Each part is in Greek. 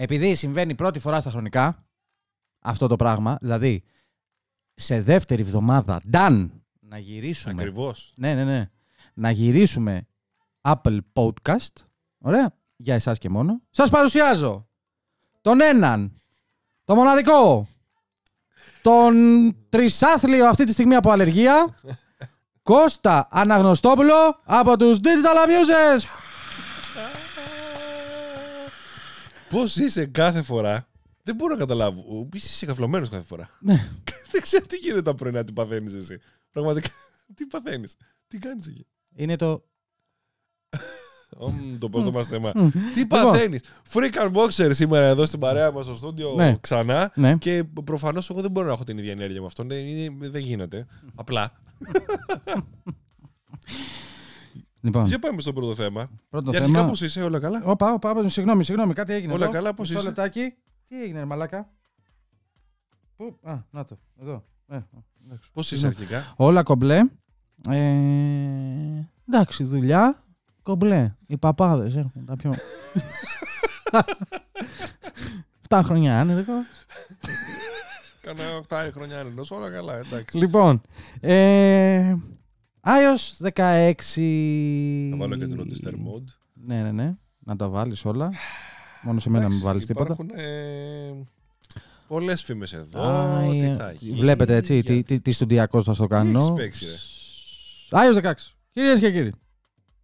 Επειδή συμβαίνει πρώτη φορά στα χρονικά αυτό το πράγμα, δηλαδή σε δεύτερη εβδομάδα, done. να γυρίσουμε. Ακριβώς. Ναι, ναι, ναι. Να γυρίσουμε Apple Podcast. Ωραία. Για εσάς και μόνο. Σας παρουσιάζω τον έναν, το μοναδικό, τον τρισάθλιο αυτή τη στιγμή από αλλεργία, Κώστα Αναγνωστόπουλο από τους Digital Amusers. Πώς είσαι κάθε φορά. Δεν μπορώ να καταλάβω. Είσαι καφλωμένος κάθε φορά. Ναι. Δεν ξέρω τι γίνεται τα πρωινά, τι παθαίνεις εσύ. Πραγματικά. Τι παθαίνεις. Τι κάνεις εκεί. Είναι το. το πρώτο μας θέμα. Τι λοιπόν. παθαίνεις. Freak Boxer σήμερα εδώ στην παρέα μας στο στούντιο ναι. ξανά. Ναι. Και προφανώς εγώ δεν μπορώ να έχω την ίδια ενέργεια με αυτόν. Δεν γίνεται. Απλά. Λοιπόν. Για πάμε στο πρώτο θέμα. Πρώτο Για αρχικά θέμα... πώ είσαι, όλα καλά. Όπα, συγγνώμη, συγγνώμη, κάτι έγινε. Όλα εδώ. καλά, πώς είσαι. Λεπτάκι. Τι έγινε, μαλάκα. Πού, α, να το, εδώ. Ε, πώς είσαι αρχικά. Όλα κομπλέ. Ε, εντάξει, δουλειά. Κομπλέ. Οι παπάδες έχουν. τα πιο. 7 χρονιά άνεργο. Κάνα 8 χρονιά άνεργο. Όλα καλά, εντάξει. Λοιπόν. Ε, iOS 16. Θα βάλω και το register mode. Ναι, ναι, ναι. Να τα βάλεις όλα. Μόνο σε μένα να μην βάλεις τίποτα. Υπάρχουν ε, πολλές φήμες εδώ. τι θα έχει. Βλέπετε έτσι τι, τι, τι στοντιακός θα στο κάνω. Άιο 16. Κυρίες και κύριοι.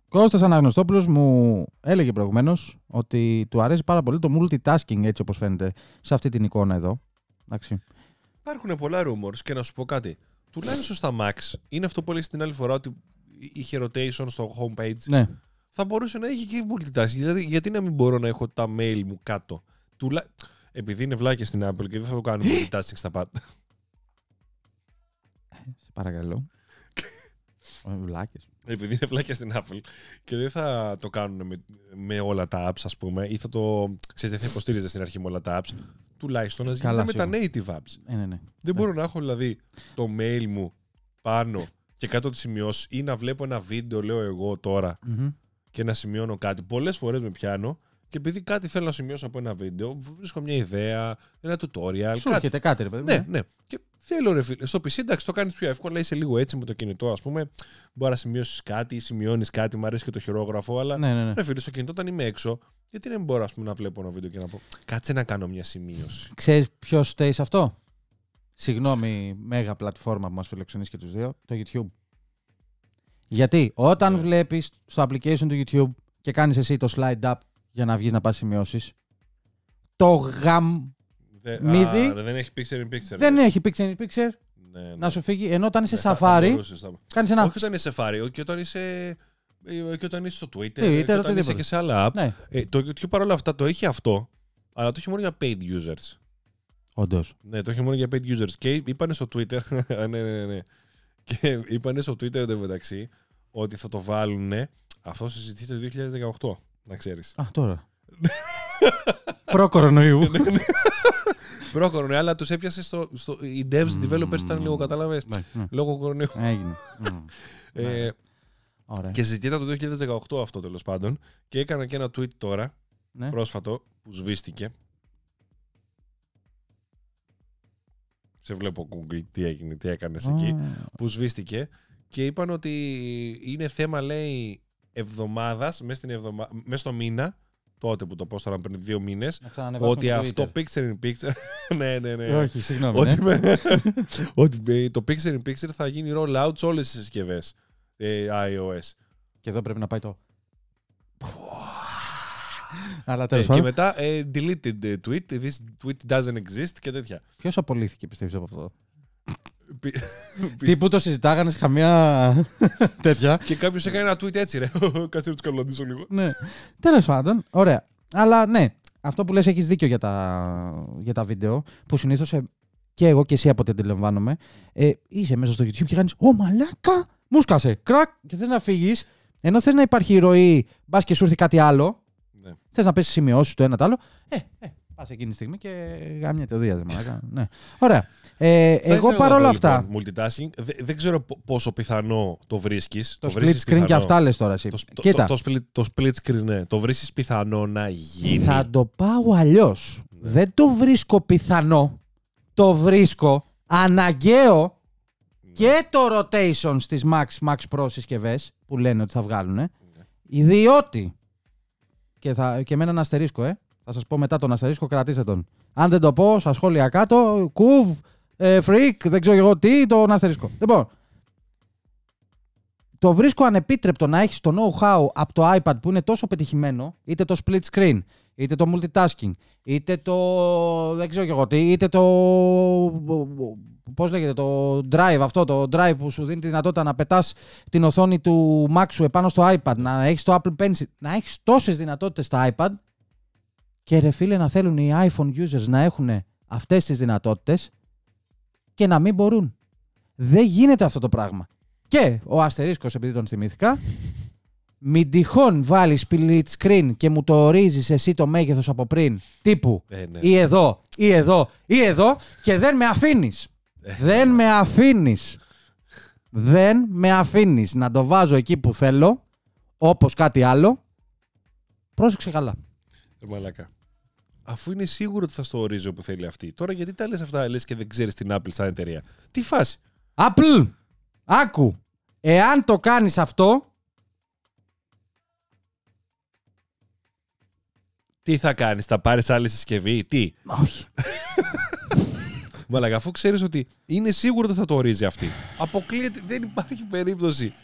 Κώστας Αναγνωστόπουλος μου έλεγε προηγουμένως ότι του αρέσει πάρα πολύ το multitasking έτσι όπως φαίνεται σε αυτή την εικόνα εδώ. Υπάρχουν πολλά rumors και να σου πω κάτι τουλάχιστον ναι. στα Max, είναι αυτό που έλεγες την άλλη φορά ότι είχε rotation στο homepage. Ναι. Θα μπορούσε να έχει και multitasking. Δηλαδή, γιατί να μην μπορώ να έχω τα mail μου κάτω. Τουλά... Επειδή είναι βλάκια στην Apple και δεν θα το κάνω multitasking στα πάντα. Σε παρακαλώ. Ε, βλάκες. Επειδή είναι βλάκια στην Apple και δεν θα το κάνουν με, όλα τα apps, ας πούμε, ή θα το. ξέρεις, δεν θα υποστήριζε στην αρχή με όλα τα apps τουλάχιστον να γίνεται με τα native apps. Ε, ναι, ναι. Δεν ναι. μπορώ να έχω δηλαδή το mail μου πάνω και κάτω τη σημειώσεις ή να βλέπω ένα βίντεο, λέω εγώ και να σημειώνω κάτι. Πολλές φορές με πιάνω και επειδή κάτι θέλω να σημειώσω από ένα βίντεο, βρίσκω μια ιδέα, ένα tutorial. Σου έρχεται κάτι, ρε παιδί. Ναι, ε. ναι. Και θέλω ρε φίλε. Στο PC εντάξει το κάνεις πιο εύκολα, είσαι λίγο έτσι με το κινητό, ας πούμε. Μπορεί να σημειώσεις κάτι, σημειώνεις κάτι, μου αρέσει και το χειρόγραφο, αλλά. Ναι, ναι, ναι. Ρε φίλε, στο κινητό όταν είμαι έξω, γιατί δεν μπορώ ας πούμε, να βλέπω ένα βίντεο και να πω Κάτσε να κάνω μια σημείωση. Ξέρεις ποιος θέλει αυτό. Συγγνώμη, μέγα πλατφόρμα που μας φιλοξενείς και τους δύο, το YouTube. Γιατί όταν yeah. Ναι. βλέπεις στο application του YouTube και κάνεις εσύ το slide up για να βγεις να πάρεις σημειώσεις. Το γαμ. Δεν, έχει picture in picture. Δεν έχει picture in picture. Ναι, ναι. Να σου φύγει. Ενώ όταν ναι, είσαι ναι, σαφάρι. Κάνεις ένα. Όχι όταν είσαι σαφάρι, και όταν είσαι. Ε, και όταν είσαι στο Twitter, Twitter και όταν είσαι και σε άλλα app. Ναι. Ε, το YouTube παρόλα αυτά το έχει αυτό, αλλά το έχει μόνο για paid users. Όντως. Ναι, το έχει μόνο για paid users. Και είπαν στο Twitter. ναι, ναι, ναι. Και είπαν στο Twitter εντωμεταξύ ότι θα το βάλουν. Αυτό συζητείται το 2018 να ξέρεις. Α, τώρα. Προ-κορονοϊού. Ναι, ναι, ναι. Προ-κορονοϊού, αλλά τους έπιασε στο... στο οι devs, developers ήταν λίγο, κατάλαβες, λόγω κορονοϊού. Έγινε. Ε, και συζητήτα το 2018 αυτό τέλος πάντων. Και έκανα και ένα tweet τώρα, πρόσφατο, που σβήστηκε. Σε βλέπω Google τι έγινε, τι έκανες εκεί. Που σβήστηκε. Και είπαν ότι είναι θέμα, λέει, εβδομάδας, μέσα στο μήνα, τότε που το πω τώρα πριν δύο μήνες, ότι αυτό picture in picture. ναι, ναι, ναι. Όχι, συγγνώμη. Ότι, ναι. ότι το picture in picture θα γίνει roll out σε όλες τις συσκευές ε, iOS. Και εδώ πρέπει να πάει το. Αλλά ε, τέλος ε, και μετά, ε, deleted tweet, this tweet doesn't exist και τέτοια. Ποιος απολύθηκε, πιστεύεις από αυτό. Τι που το συζητάγανε σε καμία τέτοια. Και κάποιος έκανε ένα tweet έτσι, ρε. Κάτσε να τους καλωδίσω λίγο. Ναι. Τέλος πάντων, ωραία. Αλλά ναι, αυτό που λες έχεις δίκιο για τα, για τα βίντεο, που συνήθως ε, και εγώ και εσύ από ό,τι αντιλαμβάνομαι, ε, είσαι μέσα στο YouTube και κάνεις Ω μαλάκα! Μου κρακ! Και θες να φύγεις, ενώ θες να υπάρχει ροή, μπας και σου έρθει κάτι άλλο. Ναι. Θες να πέσεις σημειώσεις το ένα το άλλο. Ε, ε, πας εκείνη τη στιγμή και γάμια το διάδεμα. ναι. Ωραία. Ε, εγώ παρόλα αυτά. Λοιπόν, multitasking, δεν, ξέρω πόσο πιθανό το βρίσκεις. Το, το split screen πιθανό. και αυτά λες τώρα. Εσύ. Το, το, Το, split, screen, ναι. Το βρίσκεις πιθανό να γίνει. Θα το πάω αλλιώς. Ναι. Δεν το βρίσκω πιθανό. Το βρίσκω αναγκαίο ναι. και το rotation στις Max, Max Pro συσκευές που λένε ότι θα βγάλουν. Ε. Ναι. Διότι. Και, θα, και με έναν αστερίσκο, ε. Θα σας πω μετά τον αστερίσκο, κρατήστε τον. Αν δεν το πω, στα σχόλια κάτω, κουβ, ε, freak, δεν ξέρω εγώ τι, να αστερίσκο. Λοιπόν, το βρίσκω ανεπίτρεπτο να έχεις το know-how από το iPad που είναι τόσο πετυχημένο, είτε το split screen, είτε το multitasking, είτε το. δεν ξέρω εγώ τι, είτε το. Πως λέγεται, το drive αυτό, το drive που σου δίνει τη δυνατότητα να πετάς την οθόνη του Mac σου επάνω στο iPad, να έχεις το Apple Pencil, να έχεις τόσες δυνατότητες στα iPad. Και ρε φίλε, να θέλουν οι iPhone users να έχουν αυτές τις δυνατότητες και να μην μπορούν. Δεν γίνεται αυτό το πράγμα. Και ο Αστερίσκος, επειδή τον θυμήθηκα, μην τυχόν βάλεις split screen και μου το ορίζεις εσύ το μέγεθος από πριν, τύπου ε, ναι. ή εδώ, ή εδώ, ή εδώ, και δεν με αφήνεις. Ε, ναι. δεν με αφήνεις. Δεν με αφήνεις να το βάζω εκεί που θέλω, όπως κάτι άλλο. Πρόσεξε καλά. Το ε, μαλάκα αφού είναι σίγουρο ότι θα στο ορίζει όπου θέλει αυτή. Τώρα γιατί τα λες αυτά, Λες και δεν ξέρεις την Apple σαν εταιρεία. Τι φάση. Apple, άκου. Εάν το κάνεις αυτό. Τι θα κάνεις, θα πάρεις άλλη συσκευή, τι. Όχι. Μαλάκα, αφού ξέρεις ότι είναι σίγουρο ότι θα το ορίζει αυτή. Αποκλείεται, δεν υπάρχει περίπτωση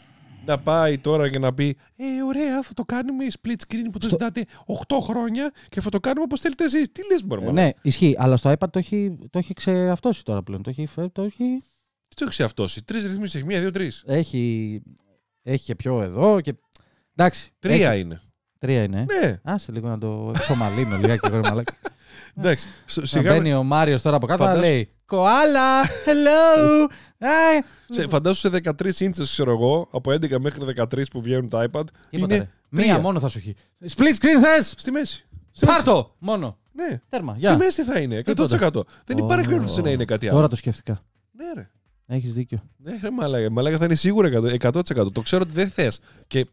να πάει τώρα και να πει Ε, ωραία, θα το κάνουμε split screen που το στο... ζητάτε 8 χρόνια και θα το κάνουμε όπως θέλετε εσείς. Τι λες, Μπορμαν. Ε, ναι, ισχύει, αλλά στο iPad το έχει, το έχει ξεαυτώσει τώρα πλέον. Το έχει. Τι το έχει ξεαυτώσει. Τρεις ρυθμίσεις έχει. Μία, δύο, τρεις. Έχει, έχει και πιο εδώ και. Εντάξει. Τρία είναι. Τρία είναι. Ναι. Άσε λίγο να το εξομαλύνω λιγάκι και μαλάκι. Εντάξει. Σιγά... Να μπαίνει ο Μάριος τώρα από κάτω Φαντάσου... να λέει Κοάλα, hello, ε, σε, φαντάσου σε 13 ίντσες ξέρω εγώ, από 11 μέχρι 13 που βγαίνουν τα iPad. Τίποτα, Μία μόνο θα σου έχει. Split screen θες! Στη μέση. Πάρτο! Μόνο. Ναι. Τέρμα. Στη μέση θα είναι. 100%. Δεν υπάρχει περίπτωση να είναι κάτι άλλο. Τώρα το σκέφτηκα. Ναι, ρε. Έχεις δίκιο. Ναι, ρε, μαλάκα. μαλάκα θα είναι σίγουρα 100%. Το ξέρω ότι δεν θες. Και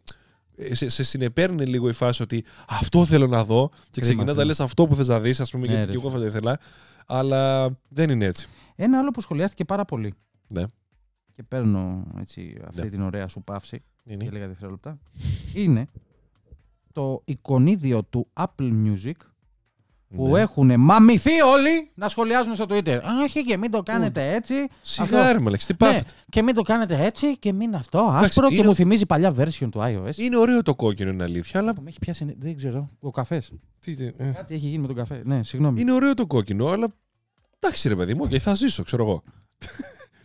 ε, σε, σε συνεπέρνει λίγο η φάση ότι αυτό θέλω να δω και ξεκινάς να λες αυτό που θες να δεις, ας πούμε, ναι, γιατί και εγώ θα ήθελα. Αλλά δεν είναι έτσι. Ένα άλλο που σχολιάστηκε πάρα πολύ ναι. Και παίρνω έτσι, αυτή ναι. την ωραία σου παύση είναι. για λίγα δευτερόλεπτα. Είναι το εικονίδιο του Apple Music που ναι. έχουν μαμηθεί όλοι να σχολιάζουν στο Twitter. Όχι και μην το κάνετε έτσι. Σιγάρι μου, ναι, τι πάθετε. Ναι, και μην το κάνετε έτσι και μην αυτό. Άσπρο και μου θυμίζει παλιά version του iOS. Είναι ωραίο το κόκκινο, είναι αλήθεια. Αλλά... Με έχει πιάσει, δεν ξέρω, ο καφές. Τι, ε. Κάτι έχει γίνει με τον καφέ. Ναι, συγγνώμη. Είναι ωραίο το κόκκινο, αλλά. Εντάξει ρε παιδί μου, και θα ζήσω, ξέρω εγώ.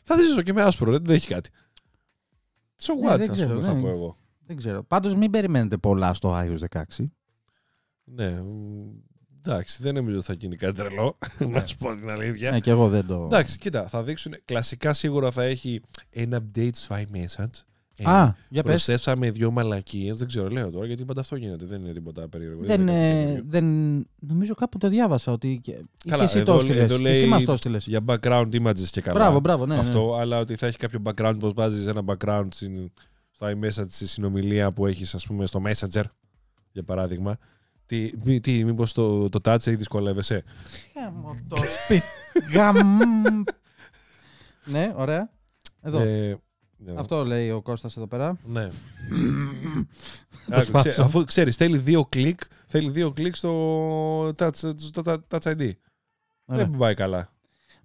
Θα ζήσω και με άσπρο, δεν έχει κάτι. So ε, what, ναι, πούμε, θα πω εγώ. Δεν ξέρω. Πάντως μην περιμένετε πολλά στο iOS 16. Ναι. Εντάξει, δεν νομίζω ότι θα γίνει κάτι τρελό. να σου πω την αλήθεια. Ναι, και εγώ δεν το. Εντάξει, κοίτα, θα δείξουν. Κλασικά σίγουρα θα έχει ένα update στο iMessage. Ε, Προσθέσαμε δύο μαλακίες. Δεν ξέρω, λέω τώρα γιατί πάντα αυτό γίνεται. Δεν είναι τίποτα περίεργο. Δεν, δεν, ε, νομίζω κάπου το διάβασα. Ότι και, Καλά, και εσύ το έστειλες. Εδώ λέει Για background images και καλά. Μπράβο, μπράβο, ναι, αυτό, ναι. αλλά ότι θα έχει κάποιο background. Πώ βάζεις ένα background στην, στο iMessage, στη συνομιλία που έχεις, ας πούμε, στο Messenger, για παράδειγμα. Τι, μη, τι μήπως το, το τάτσε ή δυσκολεύεσαι. Γαμ, το σπίτι. ναι, ωραία. Εδώ. Ε, ναι. Αυτό λέει ο Κώστας εδώ πέρα. Ναι. αφού ξέρεις, θέλει δύο κλικ, θέλει δύο κλικ στο Touch, ID. Ωραία. Δεν πάει καλά.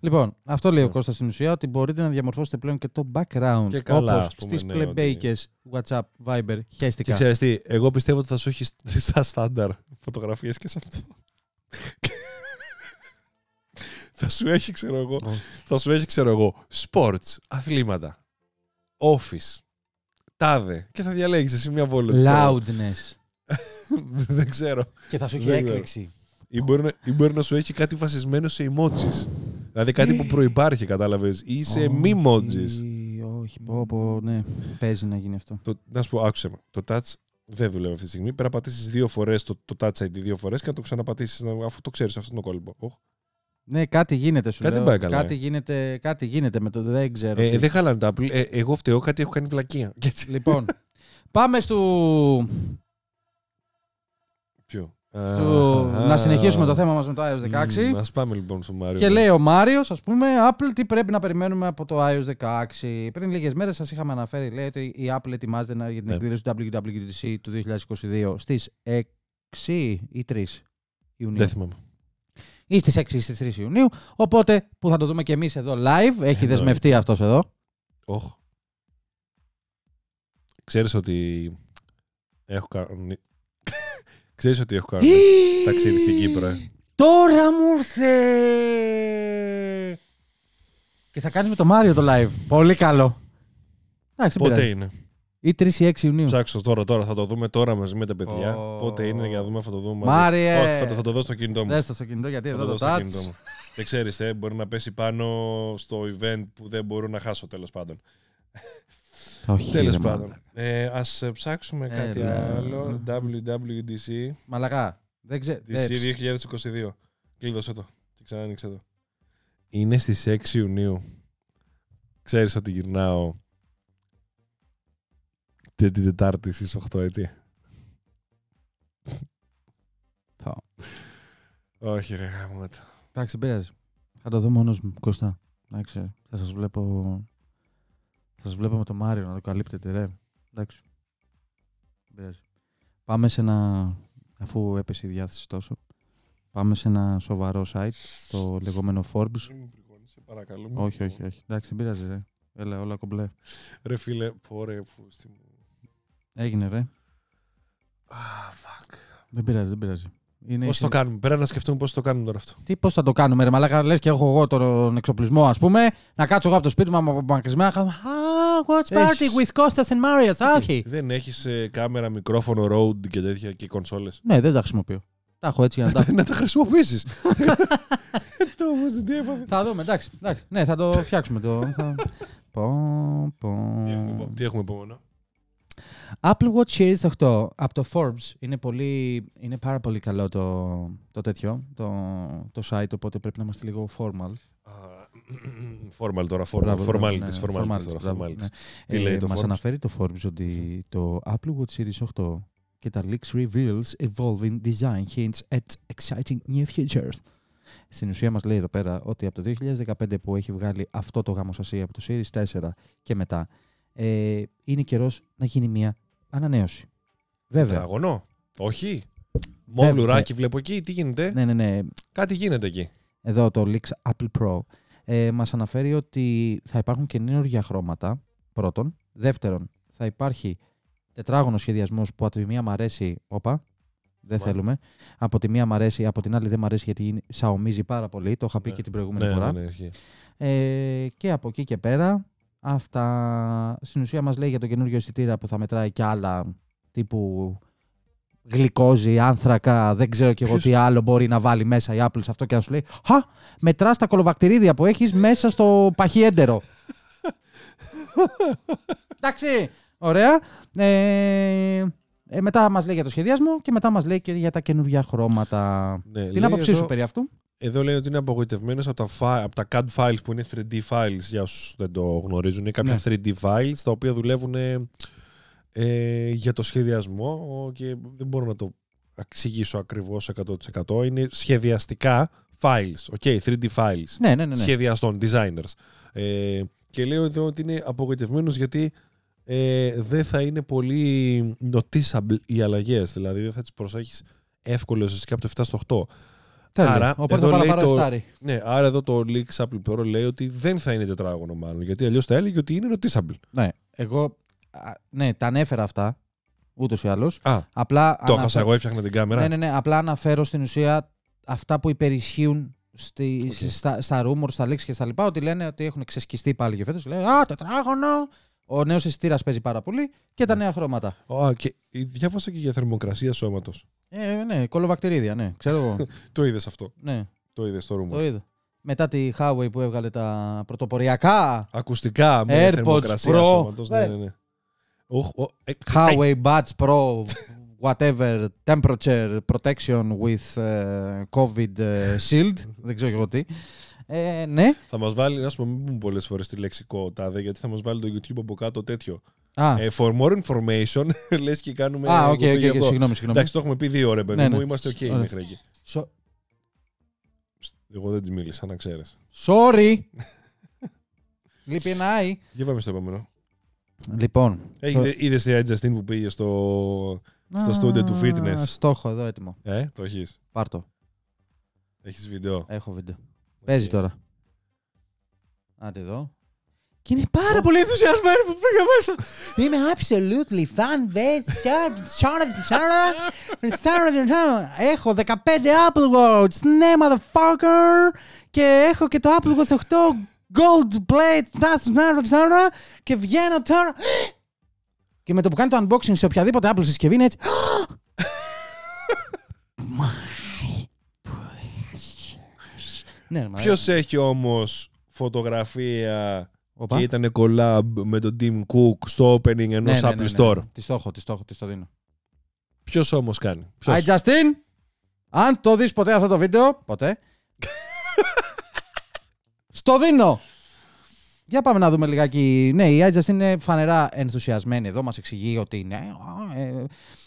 Λοιπόν, αυτό λέει ο ναι. Κώστας στην ουσία, ότι μπορείτε να διαμορφώσετε πλέον και το background και όπως στις ναι, WhatsApp, Viber, χαίστηκα. Και τι, εγώ πιστεύω ότι θα σου έχει στα στάνταρ φωτογραφίες και σε αυτό. θα σου έχει, ξέρω εγώ, θα σου έχει, ξέρω εγώ, sports, αθλήματα, office. Τάδε. Και θα διαλέγεις εσύ μια βόλτα. Loudness. δεν ξέρω. Και θα σου έχει έκρηξη. Ή μπορεί, να, σου έχει κάτι βασισμένο σε emojis. Δηλαδή κάτι που προπάρχει, κατάλαβες. ή σε μη-emojis. Όχι, πω, πω, ναι. Παίζει να γίνει αυτό. Το, να σου πω, άκουσε με. Το touch δεν δουλεύει αυτή τη στιγμή. Πρέπει να πατήσεις δύο φορές το, το touch ID δύο φορές και να το ξαναπατήσεις αφού το ξέρεις αυτόν τον κόλπο. Ναι, κάτι γίνεται σου κάτι λέω. Κάτι, ε. γίνεται, κάτι γίνεται με το δεν ξέρω. Ε, ε Δεν χαλάνε τα Apple. Ε, εγώ φταίω, κάτι έχω κάνει βλακεία. Λοιπόν, πάμε στο... Ποιο? Στο... να συνεχίσουμε το θέμα μας με το iOS 16. Να πάμε λοιπόν στο Μάριο. Και λέει ο Μάριος, ας πούμε, Apple τι πρέπει να περιμένουμε από το iOS 16. Πριν λίγες μέρες σας είχαμε αναφέρει, λέει, ότι η Apple ετοιμάζεται για την ναι. εκδήλωση του WWDC του 2022 στις 6 ή 3 Ιουνίου. Δεν θυμάμαι ή στις 6 ή στις 3 Ιουνίου. Οπότε που θα το δούμε και εμείς εδώ live. Έχει δεσμευτεί αυτός εδώ. Όχι. Ξέρεις ότι. Έχω κάνει. Ξέρεις ότι έχω κάνει ταξίδι στην Κύπρο. Ε? Τώρα μου ήρθε! Και θα κάνεις με το Μάριο το live. Πολύ καλό. Πότε είναι. Ή 3 ή 6 Ιουνίου. Ψάξω τώρα, τώρα θα το δούμε τώρα μαζί με τα παιδιά. Oh. Πότε είναι για να δούμε, θα το δούμε. Μάριε! Όχι, θα το, θα το δω στο κινητό μου. Δες το στο κινητό, γιατί εδώ το, το Μου. δεν ξέρεις, ε, μπορεί να πέσει πάνω στο event που δεν μπορώ να χάσω τέλος πάντων. Όχι. Τέλος πάντων. Ε, Ας ψάξουμε ε, κάτι άλλο. WWDC. Μαλακά. Δεν ξέρω. DC 2022. Κλείδωσε το. Και ξανά άνοιξε το. Είναι στις 6 Ιουνίου. Ξέρεις ότι γυρνάω την Τετάρτη στις 8, έτσι. Όχι ρε γάμο το. Εντάξει, δεν πειράζει. Θα το δω μόνος μου, Κώστα. Εντάξει, θα σας βλέπω... Θα σας βλέπω με τον Μάριο να το καλύπτετε, ρε. Εντάξει. Πειράζει. Πάμε σε ένα... Αφού έπεσε η διάθεση τόσο, πάμε σε ένα σοβαρό site, το λεγόμενο Forbes. σε παρακαλώ. Όχι, όχι, όχι. Εντάξει, πειράζει, ρε. Έλα, όλα κομπλέ. Ρε φίλε, πόρε, μου Έγινε ρε. Ah, fuck. Δεν πειράζει, δεν πειράζει. Είναι... Πώς το κάνουμε, πρέπει να σκεφτούμε πώς το κάνουμε τώρα αυτό. Τι, πώς θα το κάνουμε, ρε Μαλάκα, λες και έχω εγώ τον εξοπλισμό, ας πούμε, να κάτσω εγώ από το σπίτι μου απομακρυσμένα. Ah, watch party with Costas and Marius. Ε, όχι. Δεν έχεις ε, κάμερα, μικρόφωνο, road και τέτοια και κονσόλες. Ναι, δεν τα χρησιμοποιώ. Τα έχω έτσι για να ε, τα. να τα χρησιμοποιήσεις. Θα δούμε, εντάξει. εντάξει. Ναι, θα το φτιάξουμε το. Τι έχουμε επόμενο. Apple Watch Series 8 από το Forbes είναι, πολύ, είναι πάρα πολύ καλό το, το τέτοιο, το, το site, οπότε πρέπει να είμαστε λίγο formal. Formal τώρα, ναι, formalities, formalities. Ναι. Τι ε, Μας αναφέρει το Forbes ότι το Apple Watch Series 8 και τα leaks reveals evolving design hints at exciting new futures. Στην ουσία μας λέει εδώ πέρα ότι από το 2015 που έχει βγάλει αυτό το γάμο σασί από το Series 4 και μετά ε, είναι καιρός να γίνει μια ανανέωση. Βέβαια. Τετραγωνό. Όχι. Μοβλουράκι βλέπω εκεί. Τι γίνεται. Ναι, ναι, ναι. Κάτι γίνεται εκεί. Εδώ το Leaks Apple Pro ε, μας αναφέρει ότι θα υπάρχουν καινούργια χρώματα πρώτον. Δεύτερον, θα υπάρχει τετράγωνος σχεδιασμός που από τη μία μ' αρέσει. Όπα, δεν Μα. θέλουμε. Από τη μία μ' αρέσει, από την άλλη δεν μ' αρέσει γιατί σαομίζει πάρα πολύ. Το είχα πει ναι, και την προηγούμενη ναι, φορά. Ναι, ναι ε, και από εκεί και πέρα Αυτά. Στην ουσία μας λέει για το καινούργιο εισιτήρα που θα μετράει και άλλα τύπου γλυκόζι, άνθρακα, δεν ξέρω και εγώ τι άλλο μπορεί να βάλει μέσα η Apple σε αυτό και να σου λέει «Χα, μετράς τα κολοβακτηρίδια που έχεις μέσα στο παχύ έντερο». Εντάξει, ωραία. Ε, ε, μετά μας λέει για το σχεδιασμό και μετά μας λέει και για τα καινούργια χρώματα. Ναι, Την άποψή σου περί αυτού. Εδώ λέει ότι είναι απογοητευμένος από, τα από τα CAD files που είναι 3D files. Για όσους δεν το γνωρίζουν, είναι κάποια 3D ναι. files τα οποία δουλεύουν ε, ε για το σχεδιασμό και δεν μπορώ να το εξηγήσω ακριβώς 100%. Είναι σχεδιαστικά files, okay, 3D files. Ναι, ναι, ναι, ναι. Σχεδιαστών, designers. Ε, και λέω εδώ ότι είναι απογοητευμένος γιατί ε, δεν θα είναι πολύ noticeable οι αλλαγές. Δηλαδή δεν θα τις προσέχεις εύκολα ουσιαστικά από το 7 στο 8. Άρα, Οπότε εδώ λέει το... ναι, άρα εδώ το leak Pro λέει ότι δεν θα είναι τετράγωνο μάλλον. Γιατί αλλιώς θα έλεγε ότι είναι noticeable. Ναι, εγώ ναι, τα ανέφερα αυτά ούτως ή άλλως. Απλά. Το αναφε... εγώ, έφτιαχνα την κάμερα. Ναι, ναι, ναι. Απλά αναφέρω στην ουσία αυτά που υπερισχύουν στη, στα, στα rumors, στα leaks και στα λοιπά. Ότι λένε ότι έχουν ξεσκιστεί πάλι και φέτος. Λένε Α, τετράγωνο, ο νέος αισθητήρας παίζει πάρα πολύ και τα ναι. νέα χρώματα. Α, και διάβασα και για θερμοκρασία σώματος. Ε, ναι, κολοβακτηρίδια, ναι. Ξέρω το είδες αυτό. Ναι. Το είδες στο ρούμο. Το είδα. Μετά τη Huawei που έβγαλε τα πρωτοποριακά. Ακουστικά με θερμοκρασία Pro. σώματος. Ναι, ναι, ναι. Oh, Huawei ε, Buds Pro, whatever, temperature protection with COVID shield. Δεν ξέρω εγώ τι. Ε, ναι. Θα μας βάλει, να σου πούμε, μην πούμε πολλές φορές τη λεξικό τάδε, γιατί θα μας βάλει το YouTube από κάτω τέτοιο. Ah. for more information, λες και κάνουμε. Α, οκ, οκ, συγγνώμη. Εντάξει, το έχουμε πει δύο ώρε, παιδί ναι, μου, ναι. είμαστε οκ okay μέχρι εκεί. Εγώ δεν τη μίλησα, να ξέρεις. Sorry! Λείπει ένα Για πάμε στο επόμενο. Λοιπόν. Ε, είδε είδες τη που πήγε στο, στο του fitness. Στόχο εδώ έτοιμο. Ε, το έχεις. Πάρτο. Έχεις βίντεο. Έχω βίντεο. Παίζει ε, τώρα. Άντε εδώ. Και είναι πάρα πολύ ενθουσιασμένο που πήγα μέσα. Είμαι absolutely fan. Έχω 15 Apple Watch. Ναι, motherfucker. Και έχω και το Apple Watch 8 Gold Plate. Και βγαίνω τώρα. Και με το που κάνει το unboxing σε οποιαδήποτε Apple συσκευή είναι έτσι. Ναι, Ποιος ε. έχει όμως φωτογραφία Οπα. και ήταν collab με τον Tim Cook στο opening ενός ναι, ναι, Apple ναι, ναι. Store. Τη το έχω, τη το τη το δίνω. Ποιος όμως κάνει. Ποιος. I αν το δεις ποτέ αυτό το βίντεο, ποτέ. στο δίνω. Για πάμε να δούμε λιγάκι. Ναι, η Άιτζαστ είναι φανερά ενθουσιασμένη εδώ. Μας εξηγεί ότι ναι, ε,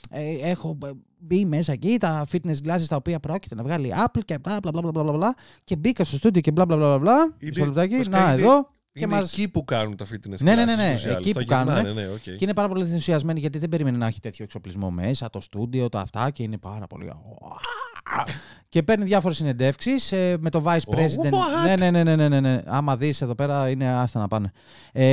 ε, έχω μπει μέσα εκεί τα fitness glasses τα οποία πρόκειται να βγάλει Apple και μπλα μπλα μπλα μπλα μπλα. Και μπήκα στο στούντιο και μπλα μπλα μπλα μπλα. Μισό λεπτάκι, να εδώ. Και εκεί που κάνουν τα fitness ναι, ναι, ναι, ναι, εκεί που κάνουν. Ναι, ναι, okay. Και είναι πάρα πολύ ενθουσιασμένη γιατί δεν περίμενε να έχει τέτοιο εξοπλισμό μέσα, το στούντιο, τα αυτά και είναι πάρα πολύ. Και παίρνει διάφορες συνεντεύξεις ε, με το Vice oh, President. Ναι, ναι, ναι, ναι, ναι, ναι, ναι. Άμα δεις εδώ πέρα είναι άστα να πάνε. Ε,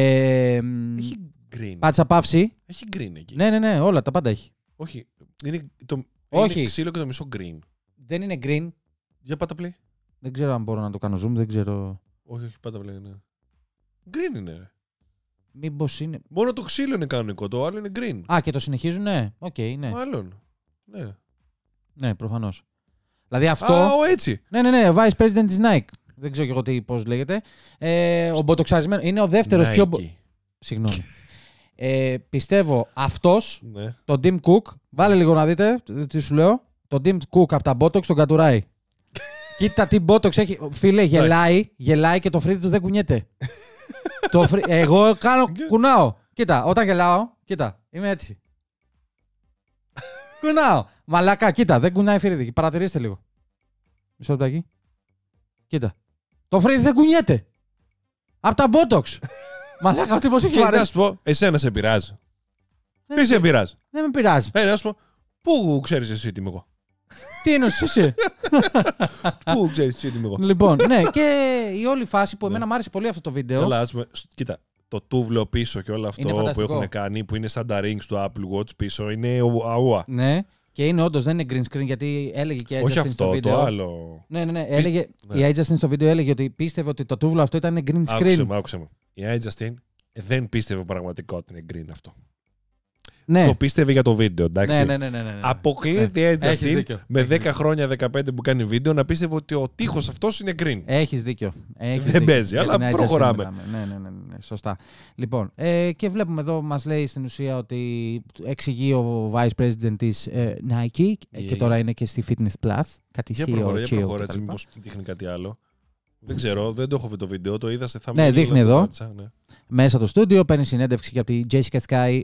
έχει green Πάτσα παύση. Έχει green εκεί. Ναι, ναι, ναι, όλα τα πάντα έχει. Όχι. Είναι, το, Όχι. είναι ξύλο και το μισό green. Δεν είναι green. Για πάτα πλή. Δεν ξέρω αν μπορώ να το κάνω zoom, δεν ξέρω. Όχι, όχι, πάντα πλέον ναι. είναι. Green είναι. Μήπως είναι. Μόνο το ξύλο είναι κανονικό, το άλλο είναι green. Α, και το συνεχίζουν, ναι. Οκ, ναι. Μάλλον. Ναι. Ναι, προφανώς. Δηλαδή αυτό. Α, ο, έτσι. Ναι, ναι, ναι, vice president τη Nike. Δεν ξέρω και εγώ τι πώς λέγεται. Ε, ο μποτοξαρισμένος. Είναι ο δεύτερος πιο. Συγγνώμη. Ε, πιστεύω αυτός, ναι. τον Tim Cook, βάλε λίγο να δείτε τι σου λέω. Τον Tim Cook από τα Botox τον κατουράει. Κοίτα τι Botox έχει. Φίλε, γελάει, γελάει και το φρύδι του δεν κουνιέται. το Εγώ κάνω, κουνάω. Κοίτα, όταν γελάω, κοίτα, είμαι έτσι. Κουνάω. Μαλακά, κοίτα, δεν κουνάει φρύδι. Παρατηρήστε λίγο. Μισό εκεί. Κοίτα. Το φρύδι δεν κουνιέται. Απ' τα μπότοξ. Μαλάκα, ο τύπος έχει βάλει. Κοίτα, πω, εσένα σε πειράζει. Τι σε πειράζει. Δεν με πειράζει. Ε, πω, πού ξέρεις εσύ τι εγώ. Τι είναι. εσύ. Πού ξέρεις τι εγώ. Λοιπόν, ναι, και η όλη φάση που ναι. εμένα μου άρεσε πολύ αυτό το βίντεο. κοίτα, το τούβλο πίσω και όλο αυτό που έχουν κάνει, που είναι σαν τα rings του Apple Watch πίσω, είναι αουά. Ναι. Και είναι όντως, δεν είναι green screen γιατί έλεγε και η Όχι αυτό, στο βίντεο. το άλλο. Ναι, ναι, ναι. Έλεγε, ναι. Η Justin στο βίντεο έλεγε ότι πίστευε ότι το τούβλο αυτό ήταν green screen. Άκουσε με, άκουσε Η Justin δεν πίστευε πραγματικά ότι είναι green αυτό. Ναι. Το πίστευε για το βίντεο, εντάξει. Ναι, ναι, ναι, ναι, ναι. ναι. Αποκλείεται η ε, Justin με 10 χρόνια, 15 που κάνει βίντεο να πίστευε ότι ο τείχος αυτός είναι green. Έχεις δίκιο. Έχεις δεν δίκιο. παίζει, αλλά προχωράμε. Ναι, ναι, ναι, ναι σωστά. Λοιπόν, ε, και βλέπουμε εδώ, Μας λέει στην ουσία ότι εξηγεί ο Vice President της ε, Nike ε, yeah, και yeah. τώρα είναι και στη Fitness Plus. Κάτι για προχωρά, για προχωρά, μήπως δείχνει κάτι άλλο. Δεν ξέρω, δεν το έχω βρει το βίντεο, το είδα σε θάμενο. Ναι, δείχνει εδώ. Ναι. Μέσα στο στούντιο, παίρνει συνέντευξη και από τη Jessica Sky.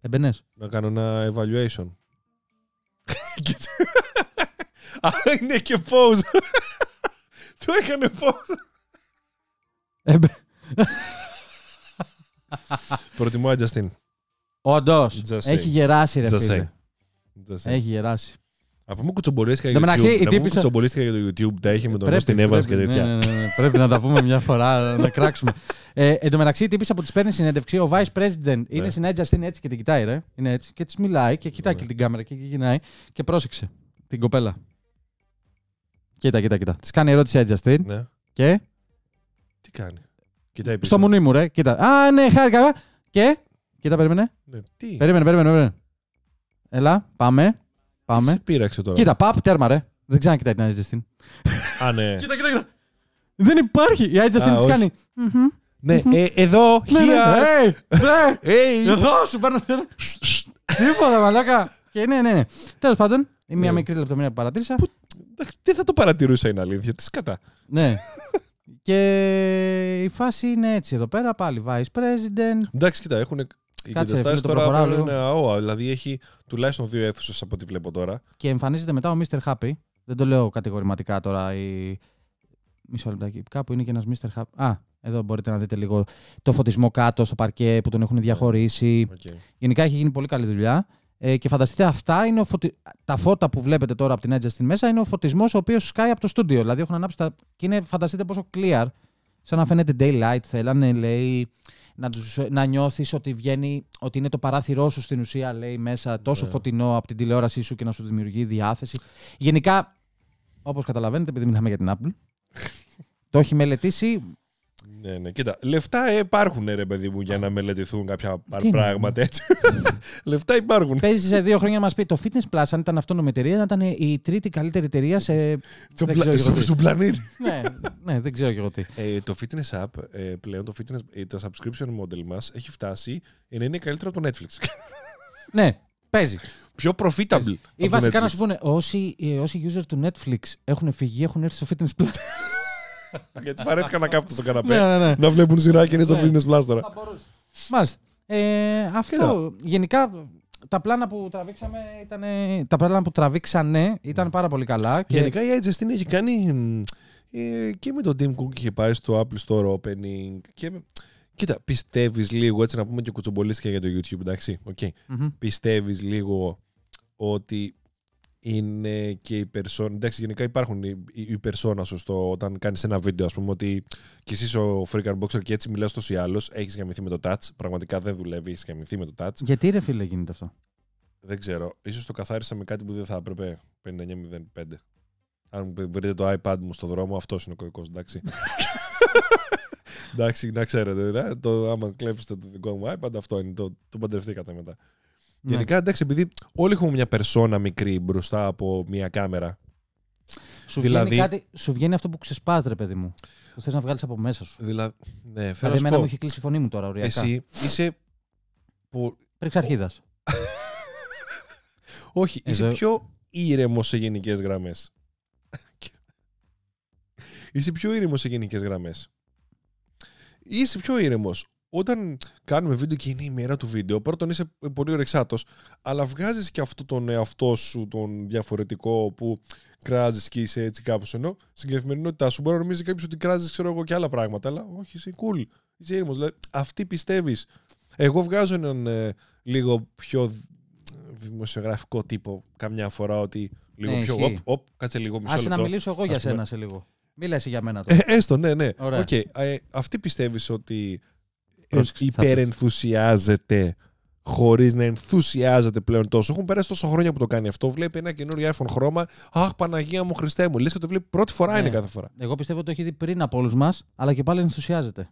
Εμπαινές Να κάνω ένα evaluation. Α, είναι και pose. το έκανε pose. Προτιμώ Justin. Όντως. Έχει γεράσει, ρε φίλε. έχει γεράσει. Από μου κουτσομπολίστηκα για, YouTube. για το YouTube, τα είχε με τον Ρωστιν Εύα και ναι, τέτοια. Ναι, ναι, ναι, πρέπει να τα πούμε μια φορά, να κράξουμε. Ε, εν τω μεταξύ, η τύπη από τη παίρνει συνέντευξη, ο Vice President είναι ναι. στην Justin έτσι και την κοιτάει, ρε. Είναι έτσι και της μιλάει και κοιτάει ναι. και την κάμερα και γυρνάει και πρόσεξε την κοπέλα. Κοίτα, κοίτα, κοίτα. Της κάνει ερώτηση Justin και τι κάνει. Κοίτα, Στο μουνί μου, ρε. Κοίτα. Α, ναι, χάρηκα. Και. Κοίτα, περίμενε. Ναι, τι. Περίμενε, περίμενε, περίμενε. Έλα, πάμε. Πάμε. Τι σε πείραξε τώρα. Κοίτα, παπ, τέρμα, ρε. Δεν ξέρω αν κοιτάει την Άιτζεστιν. Α, ναι. κοίτα, κοίτα, κοίτα. Δεν υπάρχει. Η Άιτζεστιν τη κάνει. Ναι, ε, εδώ, χία. Ναι, ναι, ναι. Εδώ, σου παίρνω. Τίποτα, μαλάκα. Και ναι, ναι, ναι. Τέλος πάντων, μια μικρή λεπτομέρεια που παρατήρησα. Τι θα το παρατηρούσα, είναι αλήθεια. Τι κατά. Ναι. Και η φάση είναι έτσι εδώ πέρα, πάλι vice president. Εντάξει, κοίτα, έχουν οι κατεστάσει τώρα είναι ΑΟΑ. Δηλαδή έχει τουλάχιστον δύο αίθουσες από ό,τι βλέπω τώρα. Και εμφανίζεται μετά ο Mr. Happy. Δεν το λέω κατηγορηματικά τώρα. Η... Μισό λεπτάκι. Κάπου είναι και ένας Mr. Happy. Α, εδώ μπορείτε να δείτε λίγο το φωτισμό κάτω στο παρκέ που τον έχουν διαχωρίσει. Γενικά έχει γίνει πολύ καλή δουλειά. Ε, και φανταστείτε, αυτά είναι ο τα φώτα που βλέπετε τώρα από την Edge στην μέσα είναι ο φωτισμός ο οποίος σκάει από το στούντιο. Δηλαδή έχουν ανάψει τα. και είναι, φανταστείτε πόσο clear, σαν να φαίνεται daylight. Θέλανε, λέει, να, να νιώθεις ότι βγαίνει, ότι είναι το παράθυρό σου στην ουσία, λέει, μέσα τόσο ναι. φωτεινό από την τηλεόρασή σου και να σου δημιουργεί διάθεση. Γενικά, όπως καταλαβαίνετε, επειδή μιλάμε για την Apple, το έχει μελετήσει ναι, ναι, κοίτα. Λεφτά υπάρχουν, ρε παιδί μου, για να μελετηθούν κάποια Τι πράγματα. Έτσι. Λεφτά υπάρχουν. Παίζεις σε δύο χρόνια να μας πει το Fitness Plus, αν ήταν αυτόνομη εταιρεία, να ήταν η τρίτη καλύτερη εταιρεία σε. Στον πλα... στο, πλανήτη. ναι, ναι, δεν ξέρω και εγώ τι. Ε, το Fitness App, ε, πλέον το fitness, ε, το subscription model μας έχει φτάσει να είναι καλύτερο από το Netflix. ναι, παίζει. Πιο profitable. Ή βασικά να σου πούνε, όσοι, όσοι user του Netflix έχουν φυγεί, έχουν έρθει στο Fitness Plus. Γιατί παρέθηκαν να κάθονται στον καναπέ. Ναι, ναι, ναι. Να βλέπουν σειρά και να στο fitness πλάστορα. Μάλιστα. Ε, αυτό. Γενικά τα πλάνα που τραβήξαμε ήταν, τα πλάνα που τραβήξανε ήταν πάρα πολύ καλά. Γενικά η Aitjestin έχει κάνει ε, και με τον Tim Cook είχε πάει στο Apple Store Opening και Κοίτα, πιστεύεις λίγο, έτσι να πούμε και κουτσομπολίστηκε για το YouTube, εντάξει, okay. λίγο ότι είναι και η περσόνα. Εντάξει, γενικά υπάρχουν οι περσόνα σου όταν κάνεις ένα βίντεο, ας πούμε, ότι κι εσύ ο Freak boxer και έτσι μιλάς τόσο ή άλλως. Έχεις γαμηθεί με το touch. Πραγματικά δεν δουλεύει, έχεις γαμηθεί με το touch. Γιατί ρε φίλε γίνεται αυτό. Δεν ξέρω. σω το καθάρισα με κάτι που δεν θα έπρεπε. 5905. Αν βρείτε το iPad μου στο δρόμο, αυτός είναι ο κωδικός, εντάξει. εντάξει, να ξέρετε. Ναι. Το, άμα κλέψετε το δικό μου iPad, αυτό είναι. Το, το παντρευτήκατε μετά. Ναι. Γενικά, εντάξει, επειδή όλοι έχουμε μια περσόνα μικρή μπροστά από μια κάμερα. Σου, δηλαδή- βγαίνει, κάτι, σου βγαίνει αυτό που ξεσπάς, ρε παιδί μου. Που θες να βγάλεις από μέσα σου. Δηλαδή, ναι, δηλαδή εμένα μου έχει κλείσει η φωνή μου τώρα, ωραία. Εσύ είσαι. Που... Πρεξαρχίδα. Όχι, είσαι πιο ήρεμος σε γενικές γραμμές. είσαι πιο ήρεμος σε γενικές γραμμές. Είσαι πιο ήρεμος όταν κάνουμε βίντεο και είναι η μέρα του βίντεο, πρώτον είσαι πολύ ορεξάτο, αλλά βγάζεις και αυτό τον εαυτό σου, τον διαφορετικό που κράζεις και είσαι έτσι κάπως. Ενώ στην καθημερινότητά σου μπορεί να νομίζεις κάποιος ότι κράζεις, ξέρω εγώ, και άλλα πράγματα. Αλλά όχι, είσαι cool. Είσαι ήρμος. Δηλαδή, αυτή πιστεύεις. Εγώ βγάζω έναν ε, λίγο πιο δημοσιογραφικό τύπο καμιά φορά ότι λίγο ναι, πιο. Οπ, οπ, κάτσε λίγο μισό Άσε λεπτό. να μιλήσω εγώ για σένα σε λίγο. Μίλα για μένα τώρα. Ε, έστω, ναι, ναι. Okay. Ε, αυτή πιστεύεις ότι ε, υπερενθουσιάζεται χωρίς να ενθουσιάζεται πλέον τόσο. Έχουν περάσει τόσα χρόνια που το κάνει αυτό. Βλέπει ένα καινούριο iPhone χρώμα. Αχ, Παναγία μου, Χριστέ μου. Λες και το βλέπει πρώτη φορά ναι. είναι κάθε φορά. Εγώ πιστεύω ότι το έχει δει πριν από όλους μας, αλλά και πάλι ενθουσιάζεται.